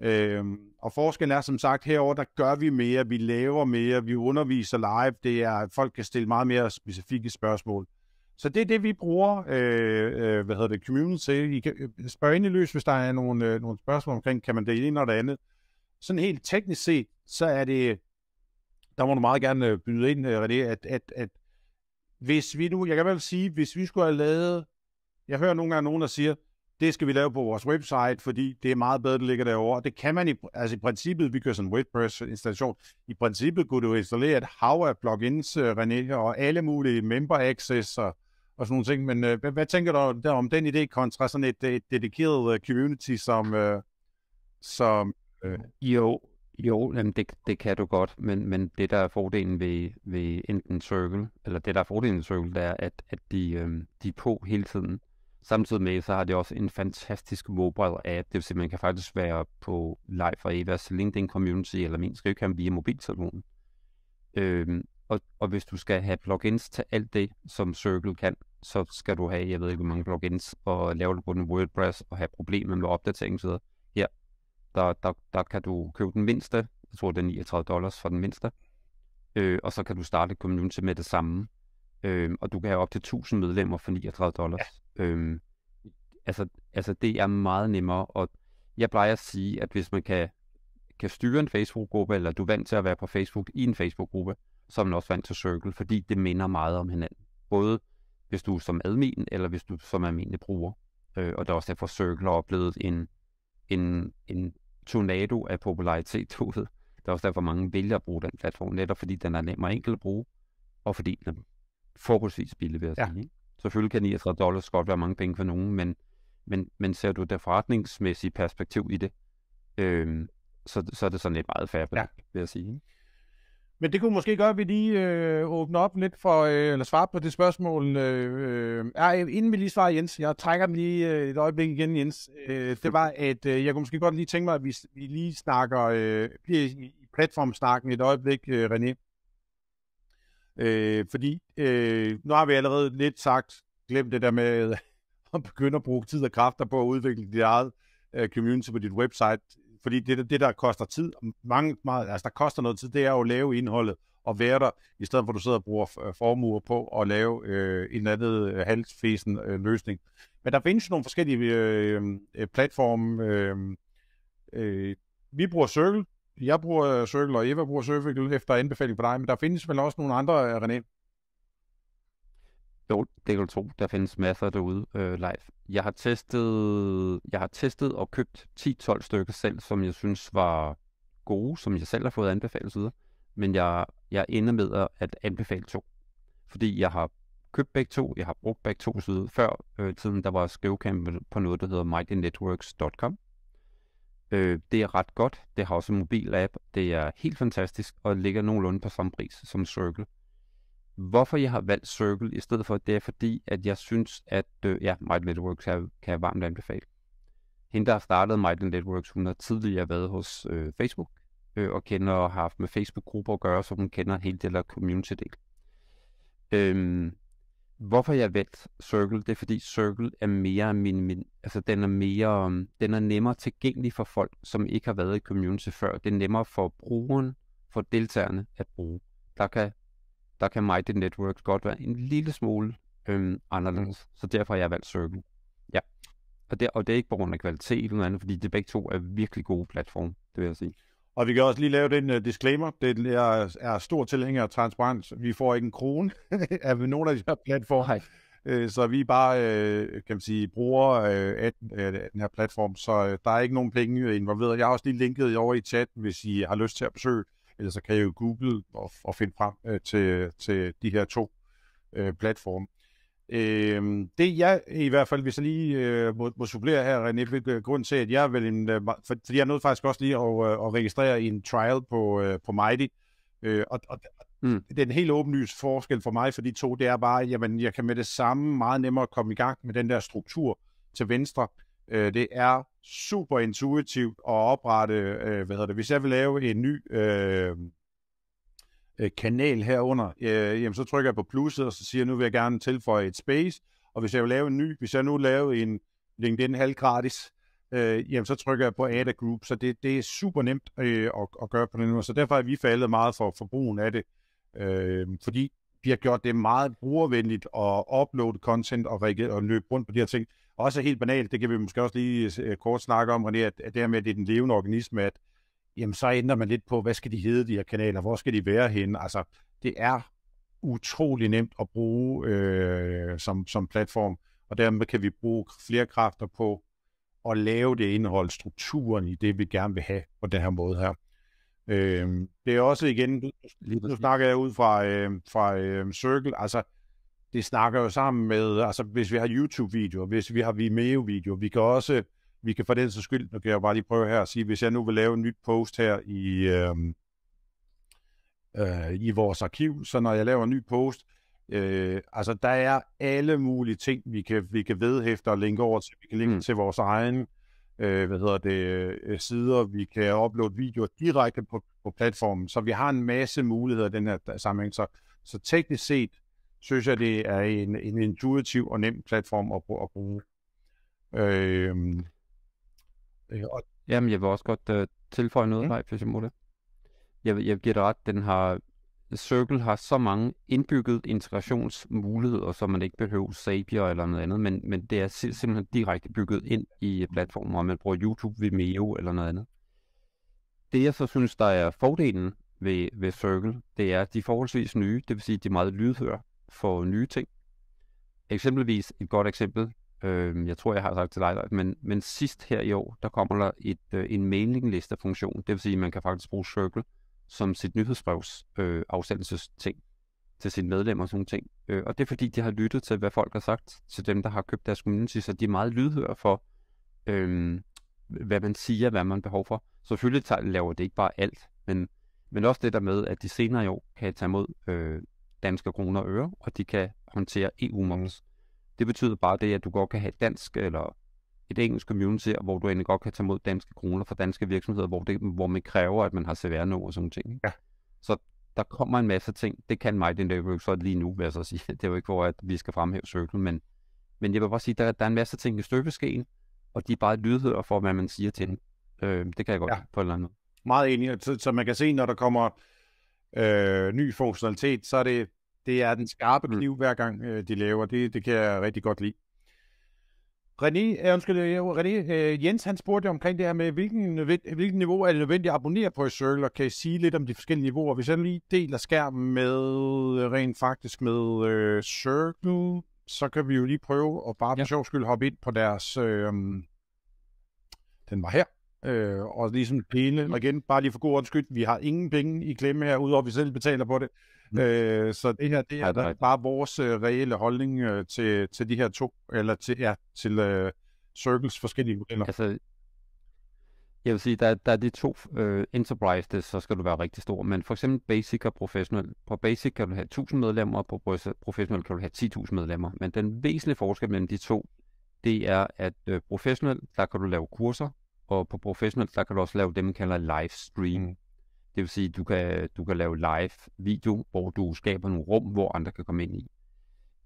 Øhm, og forskellen er som sagt, herover der gør vi mere, vi laver mere, vi underviser live, det er, folk kan stille meget mere specifikke spørgsmål. Så det er det, vi bruger, øh, øh, hvad hedder det, community I kan øh, spørge ind i løs, hvis der er nogle, øh, nogle spørgsmål omkring, kan man dele ind eller det andet. Sådan helt teknisk set, så er det, der må du meget gerne øh, byde ind, øh, René, at, at, at hvis vi nu, jeg kan vel sige, hvis vi skulle have lavet, jeg hører nogle gange nogen, der siger, det skal vi lave på vores website, fordi det er meget bedre, det ligger derovre. Det kan man i, altså i princippet, vi kører sådan en WordPress-installation, i princippet kunne du installere et hav af plugins, øh, René, og alle mulige member access og, og sådan nogle ting, men øh, hvad, hvad tænker du der om den idé kontra sådan et, et dedikeret øh, community, som... Øh, som øh... Jo, jo, jamen det, det kan du godt, men, men det der er fordelen ved, ved enten Circle, eller det der er fordelen ved Circle, det er, at, at de, øh, de er på hele tiden. Samtidig med, så har det også en fantastisk mobile app, det vil sige, man kan faktisk være på live fra Evas LinkedIn community eller min kan via mobiltelefonen. Øhm, og, og hvis du skal have plugins til alt det, som Circle kan, så skal du have, jeg ved ikke, hvor mange plugins, og lave det på den WordPress, og have problemer med opdatering så Her, der, der, der kan du købe den mindste, jeg tror det er 39 dollars for den mindste, øh, og så kan du starte community med det samme. Øh, og du kan have op til 1000 medlemmer for 39 dollars. Ja. Øhm, altså, altså det er meget nemmere, og jeg plejer at sige, at hvis man kan, kan styre en Facebook-gruppe, eller du er vant til at være på Facebook i en Facebook-gruppe, så er man også vant til Circle, fordi det minder meget om hinanden. Både hvis du er som admin, eller hvis du er som almindelig bruger. Øh, og der er også derfor Circle er oplevet en, en, en tornado af popularitet Der er også derfor mange vælger at bruge den platform, netop fordi den er nem og enkel at bruge, og fordi den er forholdsvis billig, vil jeg ja. sige. Ikke? Selvfølgelig kan 39 dollars godt være mange penge for nogen, men, men, men ser du det forretningsmæssige perspektiv i det, øh, så, så er det sådan lidt meget færre, ja. vil jeg sige. Men det kunne måske gøre, at vi lige øh, åbner op lidt for, øh, eller svare på det spørgsmål. Øh, øh, inden vi lige svarer Jens, jeg trækker den lige øh, et øjeblik igen, Jens. Øh, det var, at øh, jeg kunne måske godt lige tænke mig, at vi, vi lige snakker, øh, bliver i platformsnakken et øjeblik, øh, René. Øh, fordi øh, nu har vi allerede lidt sagt, glem det der med at begynde at bruge tid og kræfter på at udvikle dit eget øh, community på dit website. Fordi det, det der koster tid, mange, meget, altså der koster noget tid, det er jo at lave indholdet og være der, i stedet for at du sidder og bruger øh, formuer på at lave øh, en anden øh, halsfesen øh, løsning. Men der findes nogle forskellige øh, øh, platforme. Øh, øh, vi bruger Circle, jeg bruger øh, Circle, og Eva bruger Circle efter anbefaling på dig, men der findes vel også nogle andre, øh, René? Jo, det kan du tro. Der findes masser derude øh, live. Jeg har, testet, jeg har testet og købt 10-12 stykker selv, som jeg synes var gode, som jeg selv har fået anbefalet videre. Men jeg, jeg ender med at anbefale to. Fordi jeg har købt begge to, jeg har brugt begge to siden før øh, tiden, der var skrivekampen på noget, der hedder mightynetworks.com. Øh, det er ret godt. Det har også en mobil app. Det er helt fantastisk og ligger nogenlunde på samme pris som Circle. Hvorfor jeg har valgt Circle i stedet for, det er fordi, at jeg synes, at øh, ja, Might Networks kan, kan jeg varmt anbefale. Hende, der har startet Might Networks, hun har tidligere været hos øh, Facebook øh, og kender og har haft med Facebook-grupper at gøre, så hun kender hele det der community-del. Øh, hvorfor jeg valgte Circle, det er fordi Circle er mere min, min altså den er mere, øhm, den er nemmere tilgængelig for folk, som ikke har været i community før. Det er nemmere for brugeren, for deltagerne at bruge. Der kan, der kan Mighty Networks godt være en lille smule øhm, anderledes, så derfor har jeg valgt Circle. Ja, og det, og det er ikke på grund af kvalitet eller andet, fordi det begge to er virkelig gode platform, det vil jeg sige. Og vi kan også lige lave den uh, disclaimer. Det er, er stor tilhænger af transparens. Vi får ikke en krone af nogen af de her platforme. Uh, så vi bare, uh, kan man sige, bruger uh, at, den, uh, den her platform. Så uh, der er ikke nogen penge involveret. Jeg har også lige linket over i chat, hvis I har lyst til at besøge. Ellers så kan I jo google og, og finde frem uh, til, til de her to uh, platforme. Øh, det jeg i hvert fald, hvis jeg lige øh, må, må supplere her, René, hvilken øh, grund til, at jeg vil, vel en, øh, for, fordi jeg nåede faktisk også lige at, øh, at registrere en trial på, øh, på Mighty, øh, og, og mm. det er en helt åbenlyst forskel for mig for de to, det er bare, jamen jeg kan med det samme meget nemmere komme i gang med den der struktur til venstre. Øh, det er super intuitivt at oprette, øh, hvad hedder det, hvis jeg vil lave en ny øh, Øh, kanal herunder, øh, jamen så trykker jeg på plusset, og så siger jeg, nu vil jeg gerne tilføje et space, og hvis jeg vil lave en ny, hvis jeg nu laver en LinkedIn halv gratis, øh, jamen så trykker jeg på add a Group, så det, det er super nemt øh, at, at gøre på den måde, så derfor er vi faldet meget for, forbrugen af det, øh, fordi vi har gjort det meget brugervenligt at uploade content og, reagere, og løbe rundt på de her ting. Også helt banalt, det kan vi måske også lige øh, kort snakke om, René, at det her med, at det er den levende organisme, at jamen så ændrer man lidt på, hvad skal de hedde, de her kanaler, hvor skal de være henne? Altså, det er utrolig nemt at bruge øh, som, som platform, og dermed kan vi bruge flere kræfter på at lave det indhold, strukturen i det, vi gerne vil have på den her måde her. Øh, det er også igen, nu snakker jeg ud fra, øh, fra øh, Circle, altså det snakker jo sammen med, altså hvis vi har YouTube-videoer, hvis vi har Vimeo-videoer, vi kan også vi kan for den så skyld, nu kan jeg bare lige prøve her at sige, hvis jeg nu vil lave en nyt post her i, øh, øh, i vores arkiv, så når jeg laver en ny post, øh, altså der er alle mulige ting, vi kan, vi kan vedhæfte og linke over til. Vi kan linke mm. til vores egen øh, hvad hedder det, øh, sider, vi kan uploade videoer direkte på, på platformen, så vi har en masse muligheder i den her sammenhæng. Så, så teknisk set synes jeg, det er en, en intuitiv og nem platform at, at bruge. Øh, Øh, og... Jamen, jeg vil også godt øh, tilføje noget, mm. Leif, hvis jeg må det. Jeg, jeg giver dig ret, den har, Circle har så mange indbygget integrationsmuligheder, så man ikke behøver Zapier eller noget andet, men, men det er simpelthen direkte bygget ind i platformen, om man bruger YouTube, Vimeo eller noget andet. Det jeg så synes, der er fordelen ved, ved Circle, det er, at de er forholdsvis nye, det vil sige, at de er meget lydhøre for nye ting. Eksempelvis et godt eksempel, Øh, jeg tror, jeg har sagt til dig, men, men sidst her i år, der kommer der et, øh, en mailingliste-funktion. Det vil sige, at man kan faktisk bruge Circle som sit nyhedsbrevs øh, afsendelsesting til sine medlemmer og sådan nogle ting. Øh, og det er fordi, de har lyttet til, hvad folk har sagt til dem, der har købt deres community, så de er meget lydhøre for, øh, hvad man siger, hvad man har behov for. Selvfølgelig laver det ikke bare alt, men, men også det der med, at de senere i år kan tage imod øh, danske kroner og øre, og de kan håndtere EU-moms. Det betyder bare det, at du godt kan have et dansk eller et engelsk community, hvor du egentlig godt kan tage mod danske kroner fra danske virksomheder, hvor, det, hvor man kræver, at man har CVR-nummer og sådan ting. Ja. Så der kommer en masse ting. Det kan mig, den network så lige nu, vil jeg så sige. Det er jo ikke hvor at vi skal fremhæve cirklen, men, men jeg vil bare sige, der, der er en masse ting i støbeskeen, og de er bare lydhører for, hvad man siger til dem. Øh, det kan jeg godt ja. på en eller anden måde. Meget enig. Så, så man kan se, når der kommer øh, ny funktionalitet, så er det det er den skarpe mm. kniv, hver gang øh, de laver. Det, det kan jeg rigtig godt lide. René, øh, undskyld, øh, René øh, Jens han spurgte omkring det her med, hvilken, hvilken niveau er det nødvendigt at abonnere på i Circle, og kan I sige lidt om de forskellige niveauer? Hvis jeg lige deler skærmen med, øh, rent faktisk med øh, Circle, så kan vi jo lige prøve at bare for ja. sjov skyld hoppe ind på deres, øh, den var her, øh, og ligesom pæne. Og mm. igen, bare lige for god undskyld, vi har ingen penge i klemme her, udover vi selv betaler på det. Mm. Øh, så det her, det er, ja, er bare vores øh, reelle holdning øh, til, til de her to, eller til, ja, til øh, Circles forskellige modeller. Altså, jeg vil sige, der, der er de to øh, enterprise, det, så skal du være rigtig stor, men for eksempel Basic og Professional. På Basic kan du have 1000 medlemmer, og på Professional kan du have 10.000 medlemmer. Men den væsentlige forskel mellem de to, det er, at øh, Professional, der kan du lave kurser, og på professionelt, der kan du også lave det, man kalder live stream. Mm. Det vil sige, du kan, du kan lave live video, hvor du skaber nogle rum, hvor andre kan komme ind i.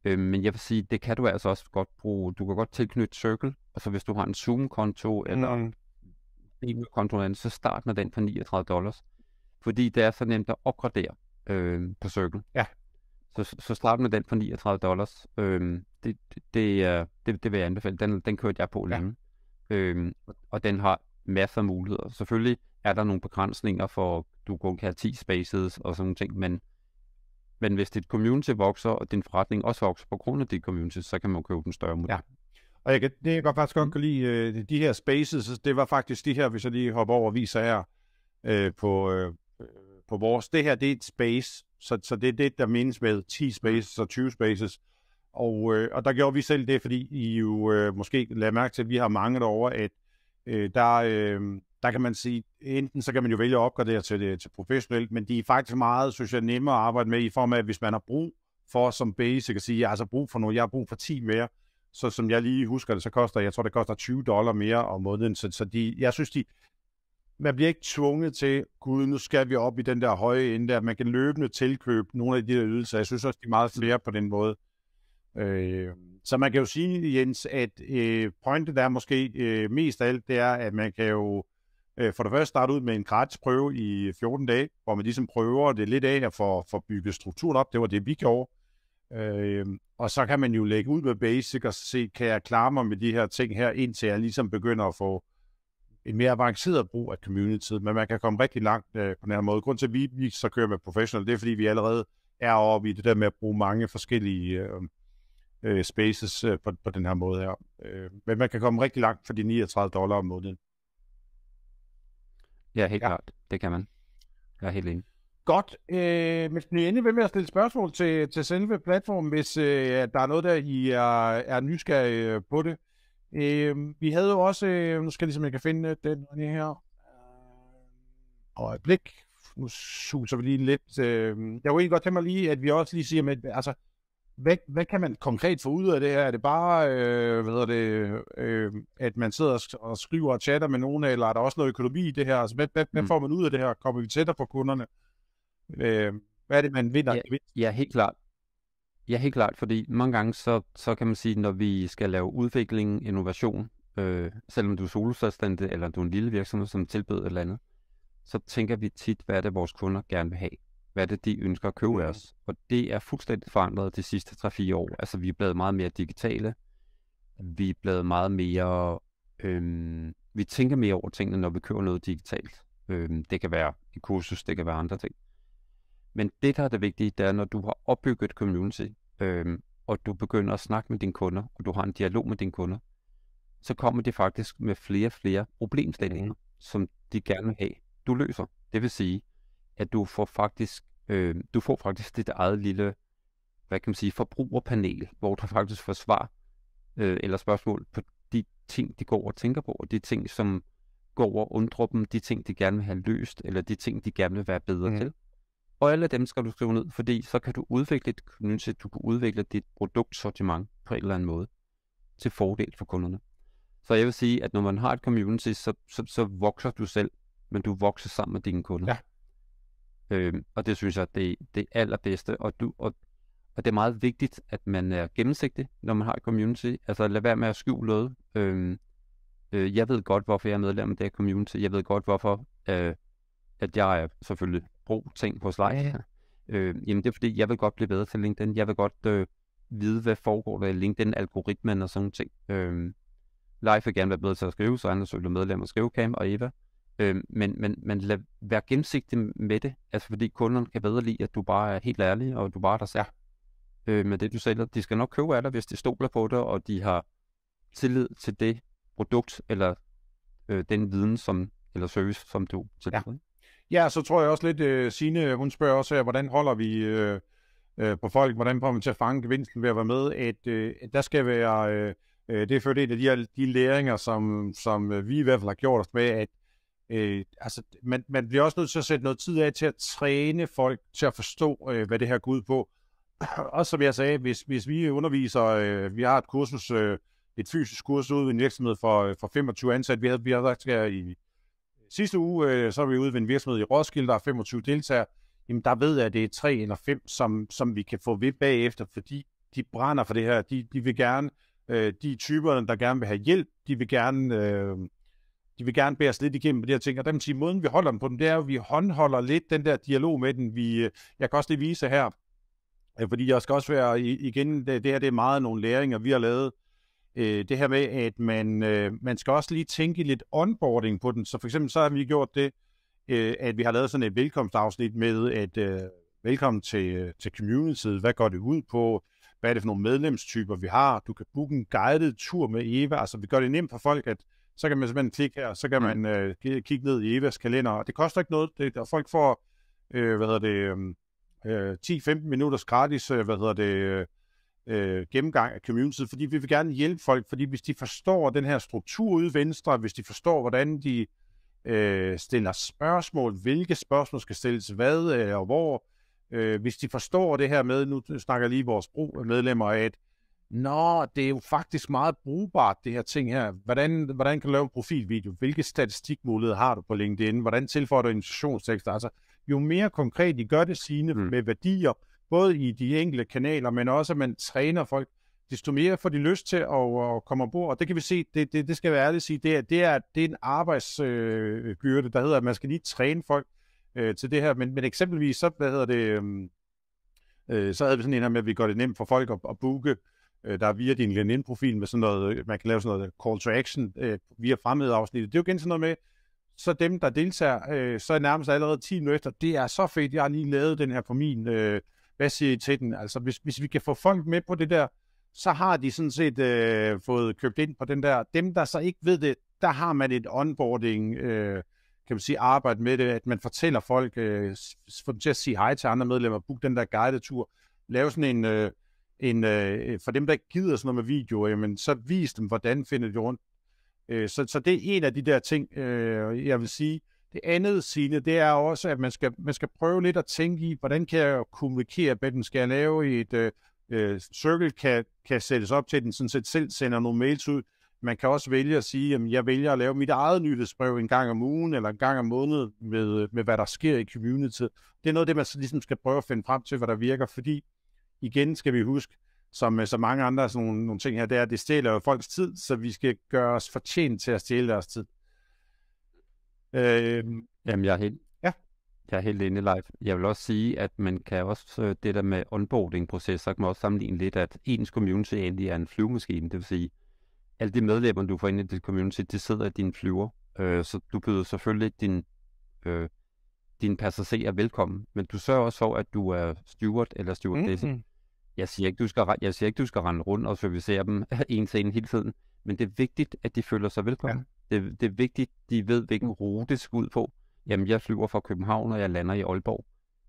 Øh, men jeg vil sige, det kan du altså også godt bruge. Du kan godt tilknytte Circle, og så altså, hvis du har en Zoom-konto eller mm. en konto så start med den for 39 dollars. Fordi det er så nemt at opgradere øh, på Circle. Ja. Så, så start med den for 39 dollars. Øh, det, det, det, det, det vil jeg anbefale. Den, den kørte jeg på længe. Ja øh, og den har masser af muligheder. Selvfølgelig er der nogle begrænsninger for, du kun kan have 10 spaces og sådan nogle ting, men, men hvis dit community vokser, og din forretning også vokser på grund af dit community, så kan man købe den større model. Ja. Og jeg kan, det jeg godt faktisk godt mm. kan lide, øh, de her spaces, det var faktisk de her, hvis jeg lige hopper over og viser her øh, på, øh, på vores. Det her, det er et space, så, så det er det, der menes med 10 spaces og 20 spaces. Og, øh, og der gjorde vi selv det, fordi I jo øh, måske lader mærke til, at vi har mange over, at øh, der, øh, der kan man sige, enten så kan man jo vælge at opgradere til, til professionelt, men de er faktisk meget, synes jeg, nemmere at arbejde med i form af, at hvis man har brug for som basic at sige, jeg har altså brug for noget, jeg har brug for 10 mere, så som jeg lige husker det, så koster, jeg tror det koster 20 dollar mere om måneden, så, så de, jeg synes de, man bliver ikke tvunget til, gud, nu skal vi op i den der høje ende der, man kan løbende tilkøbe nogle af de der ydelser, jeg synes også, de er meget flere på den måde. Øh, så man kan jo sige, Jens, at øh, pointet der måske øh, mest af alt, det er, at man kan jo øh, for det første starte ud med en gratis prøve i 14 øh, dage, hvor man ligesom prøver det lidt af at for, få bygget strukturen op. Det var det, vi gjorde. Øh, og så kan man jo lægge ud med basic og se, kan jeg klare mig med de her ting her, indtil jeg ligesom begynder at få en mere avanceret brug af community, men man kan komme rigtig langt øh, på den her måde. Grunden til, at vi, vi så kører med professional, det er, fordi vi allerede er oppe i det der med at bruge mange forskellige øh, øh, spaces øh, på, på den her måde her. Øh, men man kan komme rigtig langt for de 39 dollar om måneden. Ja, helt ja. klart. Det kan man. Jeg er helt enig. Godt. Øh, men nu endelig ved med at stille spørgsmål til, til selve platformen, hvis øh, der er noget, der I er, er nysgerrige øh, på det. Øh, vi havde jo også, øh, nu skal jeg ligesom, jeg kan finde øh, den her øh, et blik. Nu suser vi lige lidt. Øh, jeg kunne egentlig godt tænke mig lige, at vi også lige siger, med, altså, hvad, hvad kan man konkret få ud af det her? Er det bare, øh, hvad hedder det, øh, at man sidder og skriver og chatter med nogen, eller er der også noget økonomi i det her? Altså, hvad, hvad, mm. hvad får man ud af det her? Kommer vi tættere på kunderne? Øh, hvad er det, man vinder? Ja, ja, helt klart. Ja, helt klart, fordi mange gange, så, så kan man sige, når vi skal lave udvikling, innovation, øh, selvom du er soloselvstændig, eller du er en lille virksomhed, som tilbyder et eller andet, så tænker vi tit, hvad er det, vores kunder gerne vil have hvad det de ønsker at købe af mm. os. Og det er fuldstændig forandret de sidste 3-4 år. Altså, vi er blevet meget mere digitale. Vi er blevet meget mere... Øhm, vi tænker mere over tingene, når vi køber noget digitalt. Øhm, det kan være et kursus, det kan være andre ting. Men det, der er det vigtige, det er, når du har opbygget et community, øhm, og du begynder at snakke med dine kunder, og du har en dialog med dine kunder, så kommer det faktisk med flere og flere problemstillinger, mm. som de gerne vil have, du løser. Det vil sige, at du får faktisk, øh, du får faktisk dit eget lille, hvad kan man sige, forbrugerpanel, hvor du faktisk får svar øh, eller spørgsmål på de ting, de går og tænker på, og de ting, som går og undrer dem, de ting, de gerne vil have løst, eller de ting, de gerne vil være bedre mm. til. Og alle dem skal du skrive ned, fordi så kan du udvikle dit community, du kan udvikle dit produktsortiment på en eller anden måde til fordel for kunderne. Så jeg vil sige, at når man har et community, så, så, så vokser du selv, men du vokser sammen med dine kunder. Ja. Øh, og det synes jeg, det, det allerbedste. Og, du, og, og det er meget vigtigt, at man er gennemsigtig, når man har et community. Altså lad være med at skjule noget. Øh, øh, jeg ved godt, hvorfor jeg er medlem af det her community. Jeg ved godt, hvorfor øh, at jeg er selvfølgelig brug ting på slide. Ja, ja. Øh, jamen det er fordi, jeg vil godt blive bedre til LinkedIn. Jeg vil godt øh, vide, hvad foregår der i LinkedIn-algoritmen og sådan noget. ting. Øh, Leif vil gerne være bedre til at skrive, så han er medlem af Skrivecam og Eva. Øh, men, men, men lad være gennemsigtig med det, altså fordi kunderne kan bedre lide, at du bare er helt ærlig, og du bare er dig selv øh, med det, du sælger. De skal nok købe af dig, hvis de stoler på dig, og de har tillid til det produkt, eller øh, den viden, som, eller service, som du tilbyder. Ja. ja, så tror jeg også lidt, uh, Signe, hun spørger også her, hvordan holder vi Uh på folk, hvordan kommer man til at fange gevinsten ved at være med, at øh, der skal være, øh, det er for det, er de, de læringer, som, som vi i hvert fald har gjort os med, at Øh, altså, man, man bliver også nødt til at sætte noget tid af til at træne folk til at forstå, øh, hvad det her går ud på. Og som jeg sagde, hvis, hvis vi underviser, øh, vi har et kursus, øh, et fysisk kursus ude i en virksomhed for, øh, for 25 ansatte. Vi havde, vi havde her øh, i sidste uge, øh, så er vi ude ved en virksomhed i Roskilde, der er 25 deltagere. Jamen der ved jeg, at det er tre eller fem, som, som vi kan få ved bagefter, fordi de brænder for det her. De, de vil gerne, øh, de typerne, der gerne vil have hjælp, de vil gerne... Øh, de vil gerne bære os lidt igennem de her ting. Og der man sige, måden vi holder dem på dem, det er at vi håndholder lidt den der dialog med den. Vi, øh, jeg kan også lige vise her, øh, fordi jeg skal også være, igen, det, her det er meget nogle læringer, vi har lavet. Øh, det her med, at man, man skal også lige tænke lidt onboarding på den. Så for eksempel så har vi gjort det, at vi har lavet sådan et velkomstafsnit med, at velkommen til, til communityet, hvad går det ud på, hvad er det for nogle medlemstyper, vi har, du kan booke en guided tur med Eva, altså vi gør det nemt for folk, at så kan man simpelthen klikke her, så kan man øh, kigge ned i Evas kalender, og det koster ikke noget, det, og folk får, øh, hvad hedder det, øhm, øh, 10-15 minutters gratis, øh, hvad hedder det, øh, øh gennemgang af community, fordi vi vil gerne hjælpe folk, fordi hvis de forstår den her struktur ude venstre, hvis de forstår, hvordan de øh, stiller spørgsmål, hvilke spørgsmål skal stilles, hvad øh, og hvor, øh, hvis de forstår det her med, nu snakker jeg lige vores brug af medlemmer, at nå, det er jo faktisk meget brugbart, det her ting her. Hvordan, hvordan kan du lave en profilvideo? Hvilke statistikmuligheder har du på LinkedIn? Hvordan tilføjer du invitationstekster? Altså, jo mere konkret I gør det sine mm. med værdier, både i de enkelte kanaler, men også at man træner folk, desto mere får de lyst til at, at komme ombord. Og det kan vi se, det, det, det skal jeg være ærlig at sige, det er, det er, det er en arbejdsbyrde, øh, der hedder, at man skal lige træne folk øh, til det her. Men, men eksempelvis, så, hvad hedder det, øhm, øh, så havde vi sådan en her med, at vi gør det nemt for folk at, at booke øh, der er via din LinkedIn-profil med sådan noget, øh, man kan lave sådan noget øh, call to action øh, via afsnit. Det er jo igen sådan noget med, så dem, der deltager, øh, så er nærmest allerede 10 minutter efter, det er så fedt, jeg har lige lavet den her på min, øh, hvad siger I til den? Altså, hvis, hvis vi kan få folk med på det der, så har de sådan set øh, fået købt ind på den der. Dem, der så ikke ved det, der har man et onboarding, øh, kan man sige, arbejde med det, at man fortæller folk, øh, får dem til at sige hej til andre medlemmer, book den der guidetur, lave sådan en, øh, en, øh, for dem, der gider sådan noget med video, jamen, så vis dem, hvordan finder de rundt. Øh, så, så det er en af de der ting, øh, jeg vil sige. Det andet, sine det er også, at man skal, man skal prøve lidt at tænke i, hvordan kan jeg kommunikere hvad den? Skal jeg lave et øh, øh, circle, kan, kan sættes op til den, sådan set selv sender nogle mails ud. Man kan også vælge at sige, at jeg vælger at lave mit eget nyhedsbrev en gang om ugen eller en gang om måneden med, med hvad der sker i community. Det er noget af det, man så ligesom skal prøve at finde frem til, hvad der virker, fordi igen skal vi huske, som øh, så mange andre sådan nogle, nogle ting her, det er, at det stjæler jo folks tid, så vi skal gøre os fortjent til at stjæle deres tid. Øh, Jamen, jeg er helt, ja. jeg er helt inde live. Jeg vil også sige, at man kan også, øh, det der med onboarding-processer, kan man også sammenligne lidt, at ens community egentlig er en flyvemaskine, det vil sige, alle de medlemmer, du får ind i dit community, de sidder i dine flyver, øh, så du byder selvfølgelig din, øh, din passager velkommen, men du sørger også for, at du er steward eller stewardesse, mm-hmm jeg siger ikke, du skal, jeg siger ikke, du skal rende rundt og servicere dem en til en hele tiden, men det er vigtigt, at de føler sig velkommen. Ja. Det, det er vigtigt, de ved, hvilken rute skal ud på. Jamen, jeg flyver fra København, og jeg lander i Aalborg.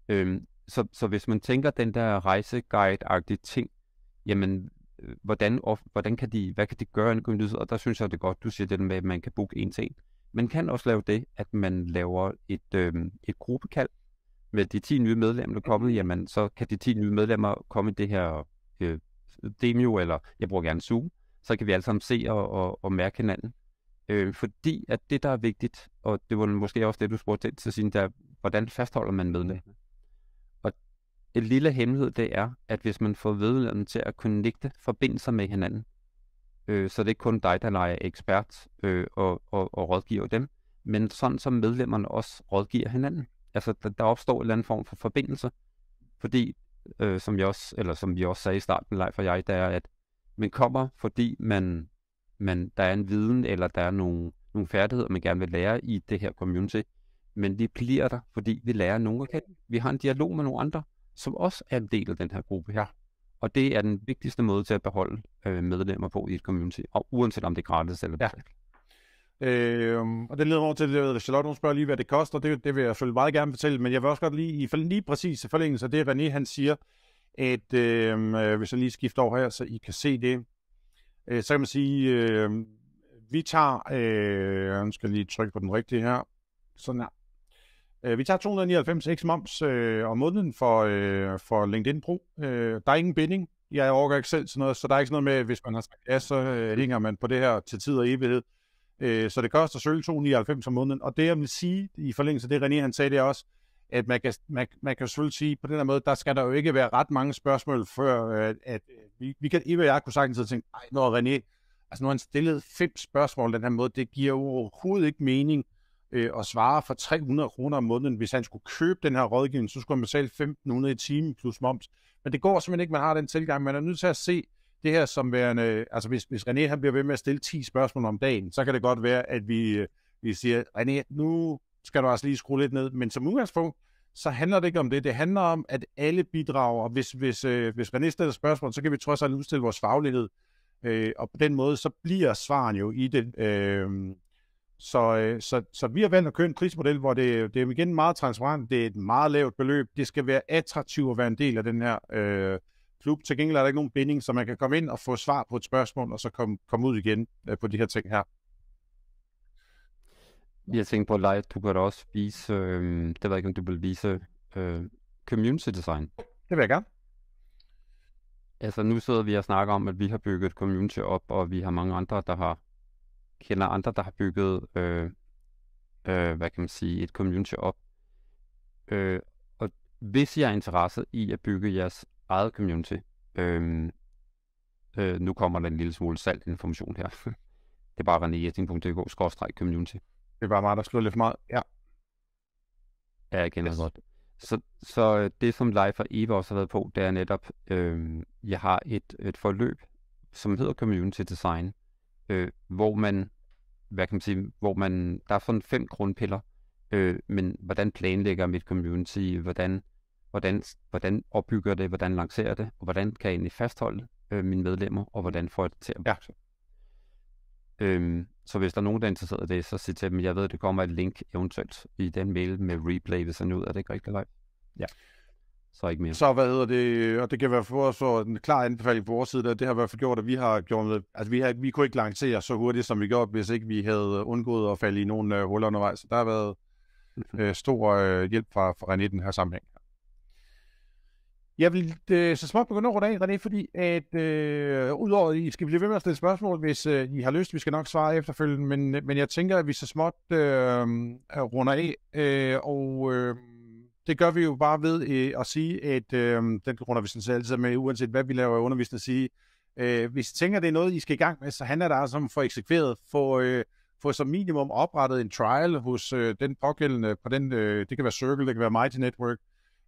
Øhm, så, så hvis man tænker den der rejseguide-agtige ting, jamen, øh, hvordan, of, hvordan kan de, hvad kan de gøre en Og der synes jeg, det er godt, du siger det med, at man kan booke en til en. Man kan også lave det, at man laver et, øhm, et gruppekald, med de 10 nye medlemmer, der er kommet, mm-hmm. jamen så kan de 10 nye medlemmer komme i det her øh, demo, eller jeg bruger gerne Zoom, så kan vi alle sammen se og, og, og mærke hinanden. Øh, fordi at det, der er vigtigt, og det var måske også det, du spurgte til, til sine, der, hvordan fastholder man medlemmer? Mm-hmm. Og en lille hemmelighed, det er, at hvis man får medlemmerne til at connecte forbindelser med hinanden, øh, så det er ikke kun dig, der er ekspert øh, og, og, og rådgiver dem, men sådan som medlemmerne også rådgiver hinanden altså der, der opstår en eller anden form for forbindelse, fordi, øh, som, jeg også, eller som vi også sagde i starten, Leif og jeg, der er, at man kommer, fordi man, man, der er en viden, eller der er nogle, nogle færdigheder, man gerne vil lære i det her community, men vi bliver der, fordi vi lærer nogen at kende. Vi har en dialog med nogle andre, som også er en del af den her gruppe her. Og det er den vigtigste måde til at beholde øh, medlemmer på i et community, og uanset om det er gratis eller betalt. Ja. Øh, og det leder over til, at Charlotte hun spørger lige, hvad det koster. Det, det vil jeg selvfølgelig meget gerne fortælle, men jeg vil også godt lige, lige præcis i forlængelse af det, René han siger, at øhm, øh, hvis jeg lige skifter over her, så I kan se det, øh, så kan man sige, øh, vi tager, øh, jeg skal lige trykke på den rigtige her, sådan her. Øh, vi tager 299 x moms øh, om måneden for, øh, for LinkedIn Pro. Øh, der er ingen binding. Jeg overgår ikke selv sådan noget, så der er ikke sådan noget med, hvis man har sagt ja, så øh, hænger man på det her til tid og evighed. Øh, så det koster sølv 2,99 om måneden. Og det, jeg vil sige i forlængelse af det, René han sagde, det er også, at man kan, man, man kan selvfølgelig sige, på den her måde, der skal der jo ikke være ret mange spørgsmål, før øh, at, at øh, vi, vi kan, Eva og jeg kunne sagtens have tænkt, nej, når René, altså nu har han stillet fem spørgsmål den her måde, det giver overhovedet ikke mening øh, at svare for 300 kroner om måneden. Hvis han skulle købe den her rådgivning, så skulle han betale 1.500 i timen plus moms. Men det går simpelthen ikke, man har den tilgang. Man er nødt til at se, det her som værende, altså hvis, hvis René han bliver ved med at stille 10 spørgsmål om dagen, så kan det godt være, at vi, øh, vi siger, René, nu skal du altså lige skrue lidt ned. Men som udgangspunkt, så handler det ikke om det. Det handler om, at alle bidrager, og hvis, hvis, øh, hvis René stiller spørgsmål, så kan vi trods alt udstille vores faglighed. Øh, og på den måde, så bliver svaren jo i det. Øh, så, øh, så, så vi har valgt at køre en prismodel, hvor det, det er igen meget transparent, det er et meget lavt beløb, det skal være attraktivt at være en del af den her øh, klub. Til gengæld er der ikke nogen binding, så man kan komme ind og få svar på et spørgsmål, og så komme kom ud igen øh, på de her ting her. Jeg tænker på live, du kan også vise, øh, det ved jeg ikke, om du vil vise øh, community design. Det vil jeg gerne. Altså nu sidder vi og snakker om, at vi har bygget community op, og vi har mange andre, der har kender andre, der har bygget, øh, øh, hvad kan man sige, et community op. Øh, og hvis I er interesseret i at bygge jeres eget community. Øhm, øh, nu kommer der en lille smule salt information her. det er bare renéjetting.dk-community. Det er bare mig, der slår lidt for meget. Ja. Ja, igen yes. godt. Så, så øh, det, som Leif og Eva også har været på, det er netop, øh, jeg har et, et forløb, som hedder Community Design, øh, hvor man, hvad kan man sige, hvor man, der er sådan fem grundpiller, øh, men hvordan planlægger mit community, hvordan hvordan, hvordan opbygger det, hvordan lancerer det, og hvordan kan jeg egentlig fastholde øh, mine medlemmer, og hvordan får jeg det til at vokse. Ja. Øhm, så hvis der er nogen, der er interesseret i det, så sig til dem, jeg ved, at det kommer et link eventuelt i den mail med replay, hvis han ud, er det ikke rigtigt live? Ja. Så ikke mere. Så hvad hedder det, øh, og det kan være for så en klar anbefaling på vores side, at det har i hvert fald gjort, at vi har gjort noget, altså vi, har, vi kunne ikke lancere så hurtigt, som vi gjorde, hvis ikke vi havde øh, undgået at falde i nogle øh, huller undervejs. Så der har været øh, stor øh, hjælp fra, fra René i den her sammenhæng. Jeg vil øh, så småt begynde at runde af, René, fordi at øh, udover, at I skal blive ved med at stille spørgsmål, hvis øh, I har lyst. Vi skal nok svare efterfølgende, men, øh, men jeg tænker, at vi så småt øh, runder af, øh, og øh, det gør vi jo bare ved øh, at sige, at øh, den runder vi sådan set altid med, uanset hvad vi laver i undervisning, at sige, øh, hvis I tænker, at det er noget, I skal i gang med, så handler det altså om at få eksekveret, få... Øh, få som minimum oprettet en trial hos øh, den pågældende på den, øh, det kan være Circle, det kan være Mighty Network,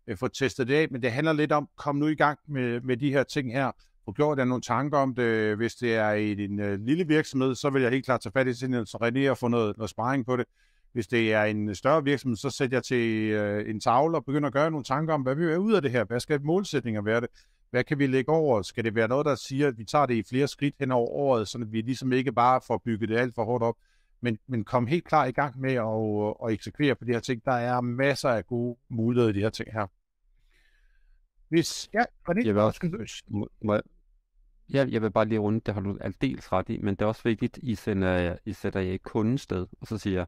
øh, få testet det af, men det handler lidt om, kom nu i gang med, med de her ting her. Få gjort der nogle tanker om det. Hvis det er i din øh, lille virksomhed, så vil jeg helt klart tage fat i sin René og få noget, noget sparring på det. Hvis det er en øh, større virksomhed, så sætter jeg til øh, en tavle og begynder at gøre nogle tanker om, hvad vi er ud af det her. Hvad skal målsætninger være det? Hvad kan vi lægge over? Skal det være noget, der siger, at vi tager det i flere skridt hen over året, så vi ligesom ikke bare får bygget det alt for hårdt op? men, men kom helt klar i gang med at, at eksekvere på de her ting. Der er masser af gode muligheder i de her ting her. Hvis, ja, var det jeg vil også, må, må, ja, jeg vil bare lige runde, det har du aldeles ret i, men det er også vigtigt, I, sender, I sætter jer i kundens sted, og så siger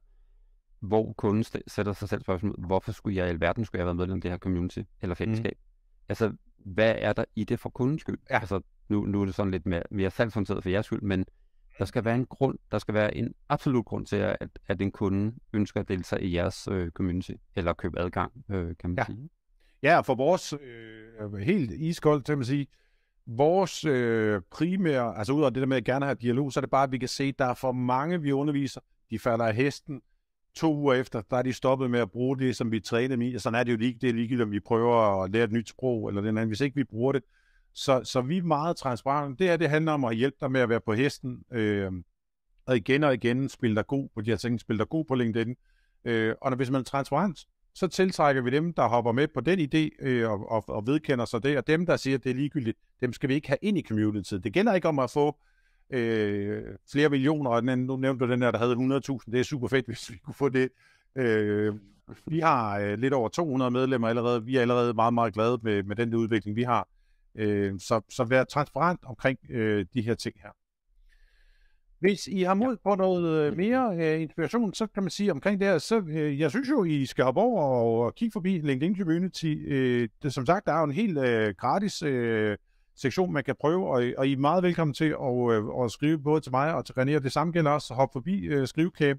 hvor kunden sætter sig selv spørgsmålet, hvorfor skulle jeg i alverden skulle jeg være medlem af det her community eller mm. fællesskab? Mm. Altså, hvad er der i det for kundens skyld? Ja. Altså, nu, nu er det sådan lidt mere, mere salgsorienteret for jeres skyld, men der skal være en grund, der skal være en absolut grund til, at, at en kunde ønsker at deltage i jeres øh, community, eller købe adgang, øh, kan man ja. sige. Ja, for vores, øh, helt iskoldt, kan man sige, vores øh, primære, altså ud af det der med, at gerne have dialog, så er det bare, at vi kan se, at der er for mange, vi underviser, de falder af hesten, to uger efter, der er de stoppet med at bruge det, som vi træner dem i, og sådan er det jo lige, det er ligegyldigt, om vi prøver at lære et nyt sprog, eller den anden. Hvis ikke vi bruger det, så, så vi er meget transparente. Det her, det handler om at hjælpe dig med at være på hesten, øh, og igen og igen spille dig god på de her ting, spille dig god på LinkedIn. Øh, og når, hvis man er transparent, så tiltrækker vi dem, der hopper med på den idé øh, og, og, og vedkender sig det, og dem, der siger, at det er ligegyldigt, dem skal vi ikke have ind i communityet. Det gælder ikke om at få øh, flere millioner, og den, nu nævnte du den her, der havde 100.000, det er super fedt, hvis vi kunne få det. Øh, vi har øh, lidt over 200 medlemmer allerede, vi er allerede meget, meget glade med, med den udvikling, vi har. Øh, så, så vær transparent omkring øh, de her ting her. Hvis I har mod på noget øh, mm. mere øh, inspiration, så kan man sige omkring det her, så øh, jeg synes jo, I skal hoppe over og kigge forbi LinkedIn Community. Øh, det, som sagt, der er jo en helt øh, gratis øh, sektion, man kan prøve, og, og I er meget velkommen til at, øh, at skrive både til mig og til René, og det samme gælder også. Hop forbi øh, skrivekab,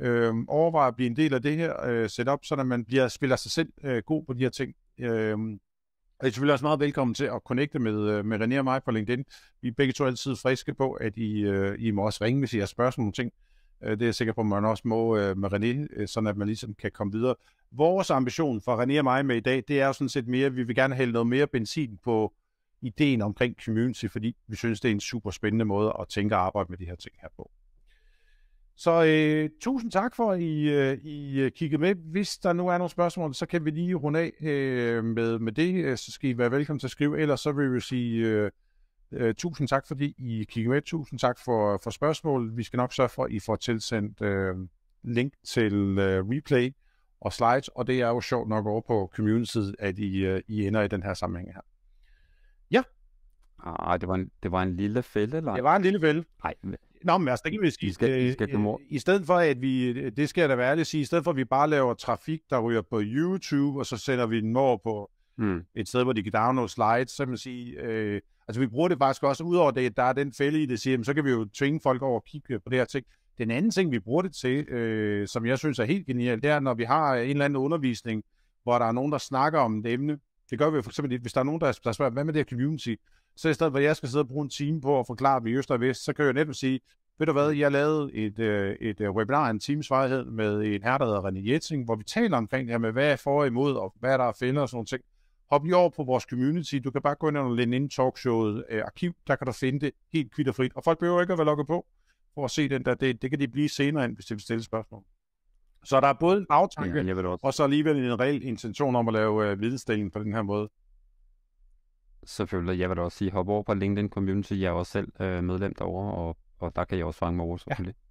øh, overvej at blive en del af det her øh, setup, så man bliver, spiller sig selv øh, god på de her ting. Øh, og I er selvfølgelig også meget velkommen til at connecte med, øh, med René og mig på LinkedIn. Vi er begge to altid friske på, at I, uh, I må også ringe, hvis I har spørgsmål om ting. Øh, det er jeg sikker på, at man også må uh, med René, sådan at man ligesom kan komme videre. Vores ambition for René og mig med i dag, det er jo sådan set mere, at vi vil gerne hælde noget mere benzin på ideen omkring community, fordi vi synes, det er en super spændende måde at tænke og arbejde med de her ting her på. Så øh, tusind tak for, at I, øh, I øh, kiggede med. Hvis der nu er nogle spørgsmål, så kan vi lige runde af øh, med, med det. Øh, så skal I være velkommen til at skrive. Ellers så vil vi sige øh, øh, tusind tak, fordi I kiggede med. Tusind tak for, for spørgsmål. Vi skal nok sørge for, at I får tilsendt øh, link til øh, replay og slides. Og det er jo sjovt nok over på communityet, at I, øh, I ender i den her sammenhæng her. Ja. Ah, det var en, det var en lille fælde, eller? Det var en lille fælde. Nej, Nå, men altså, det kan vi sige. I, skal, I, skal øh, øh, i stedet for, at vi, det skal jeg da være ærlig sige, i stedet for, at vi bare laver trafik, der ryger på YouTube, og så sender vi den over på mm. et sted, hvor de kan downloade slides, så kan man sige, øh, altså vi bruger det faktisk også, udover det, der er den fælde i det, siger, så kan vi jo tvinge folk over at kigge på det her ting. Den anden ting, vi bruger det til, øh, som jeg synes er helt genialt, det er, når vi har en eller anden undervisning, hvor der er nogen, der snakker om et emne, det gør vi for eksempel lidt. Hvis der er nogen, der, spørger, hvad med det her community? Så i stedet for, at jeg skal sidde og bruge en time på at forklare dem øst og vest, så kan jeg netop sige, ved du hvad, jeg lavede et, øh, et øh, webinar, en times varighed med en herre, der hedder René Jetting, hvor vi taler omkring det her med, hvad er for og imod, og hvad er der at finde og sådan nogle ting. Hop lige over på vores community. Du kan bare gå ind under LinkedIn Talkshowet øh, arkiv, der kan du finde det helt kvitterfrit. Og folk behøver ikke at være logget på for at se den der. Det, det kan de blive senere ind, hvis de vil stille spørgsmål. Så der er både en bagtanke, ja, og så alligevel en reel intention om at lave øh, vidensdeling på den her måde. Selvfølgelig, jeg vil da også sige, hop over på LinkedIn Community, jeg er også selv øh, medlem derovre, og, og der kan jeg også fange mig over, selvfølgelig. Ja.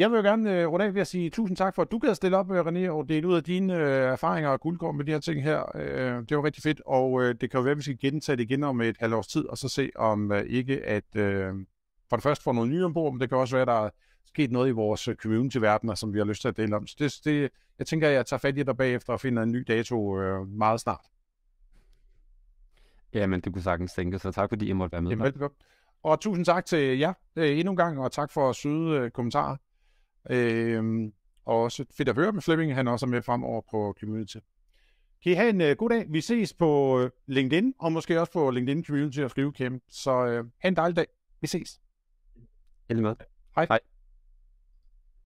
Jeg vil jo gerne øh, runde af ved at sige tusind tak for, at du gad stille op, øh, René, og dele ud af dine øh, erfaringer og guldkorn med de her ting her. Øh, det var rigtig fedt, og øh, det kan jo være, at vi skal gentage det igen om et halvt års tid, og så se om øh, ikke, at øh, for det første får noget nye ombord, men det kan også være, at der sket noget i vores øh, community-verdener, som vi har lyst til at dele om. Så det, det, jeg tænker, at jeg tager fat i dig bagefter og finder en ny dato øh, meget snart. Ja, men det kunne sagtens tænke, så tak fordi I måtte være med. Jamen, velbekomme. Og tusind tak til jer øh, endnu en gang, og tak for søde øh, kommentarer. Øh, og også fedt at høre med Flemming, han også er med fremover på Community. Kan I have en øh, god dag. Vi ses på øh, LinkedIn, og måske også på LinkedIn Community og Flyvecamp. Så øh, have en dejlig dag. Vi ses. Hej. Hej.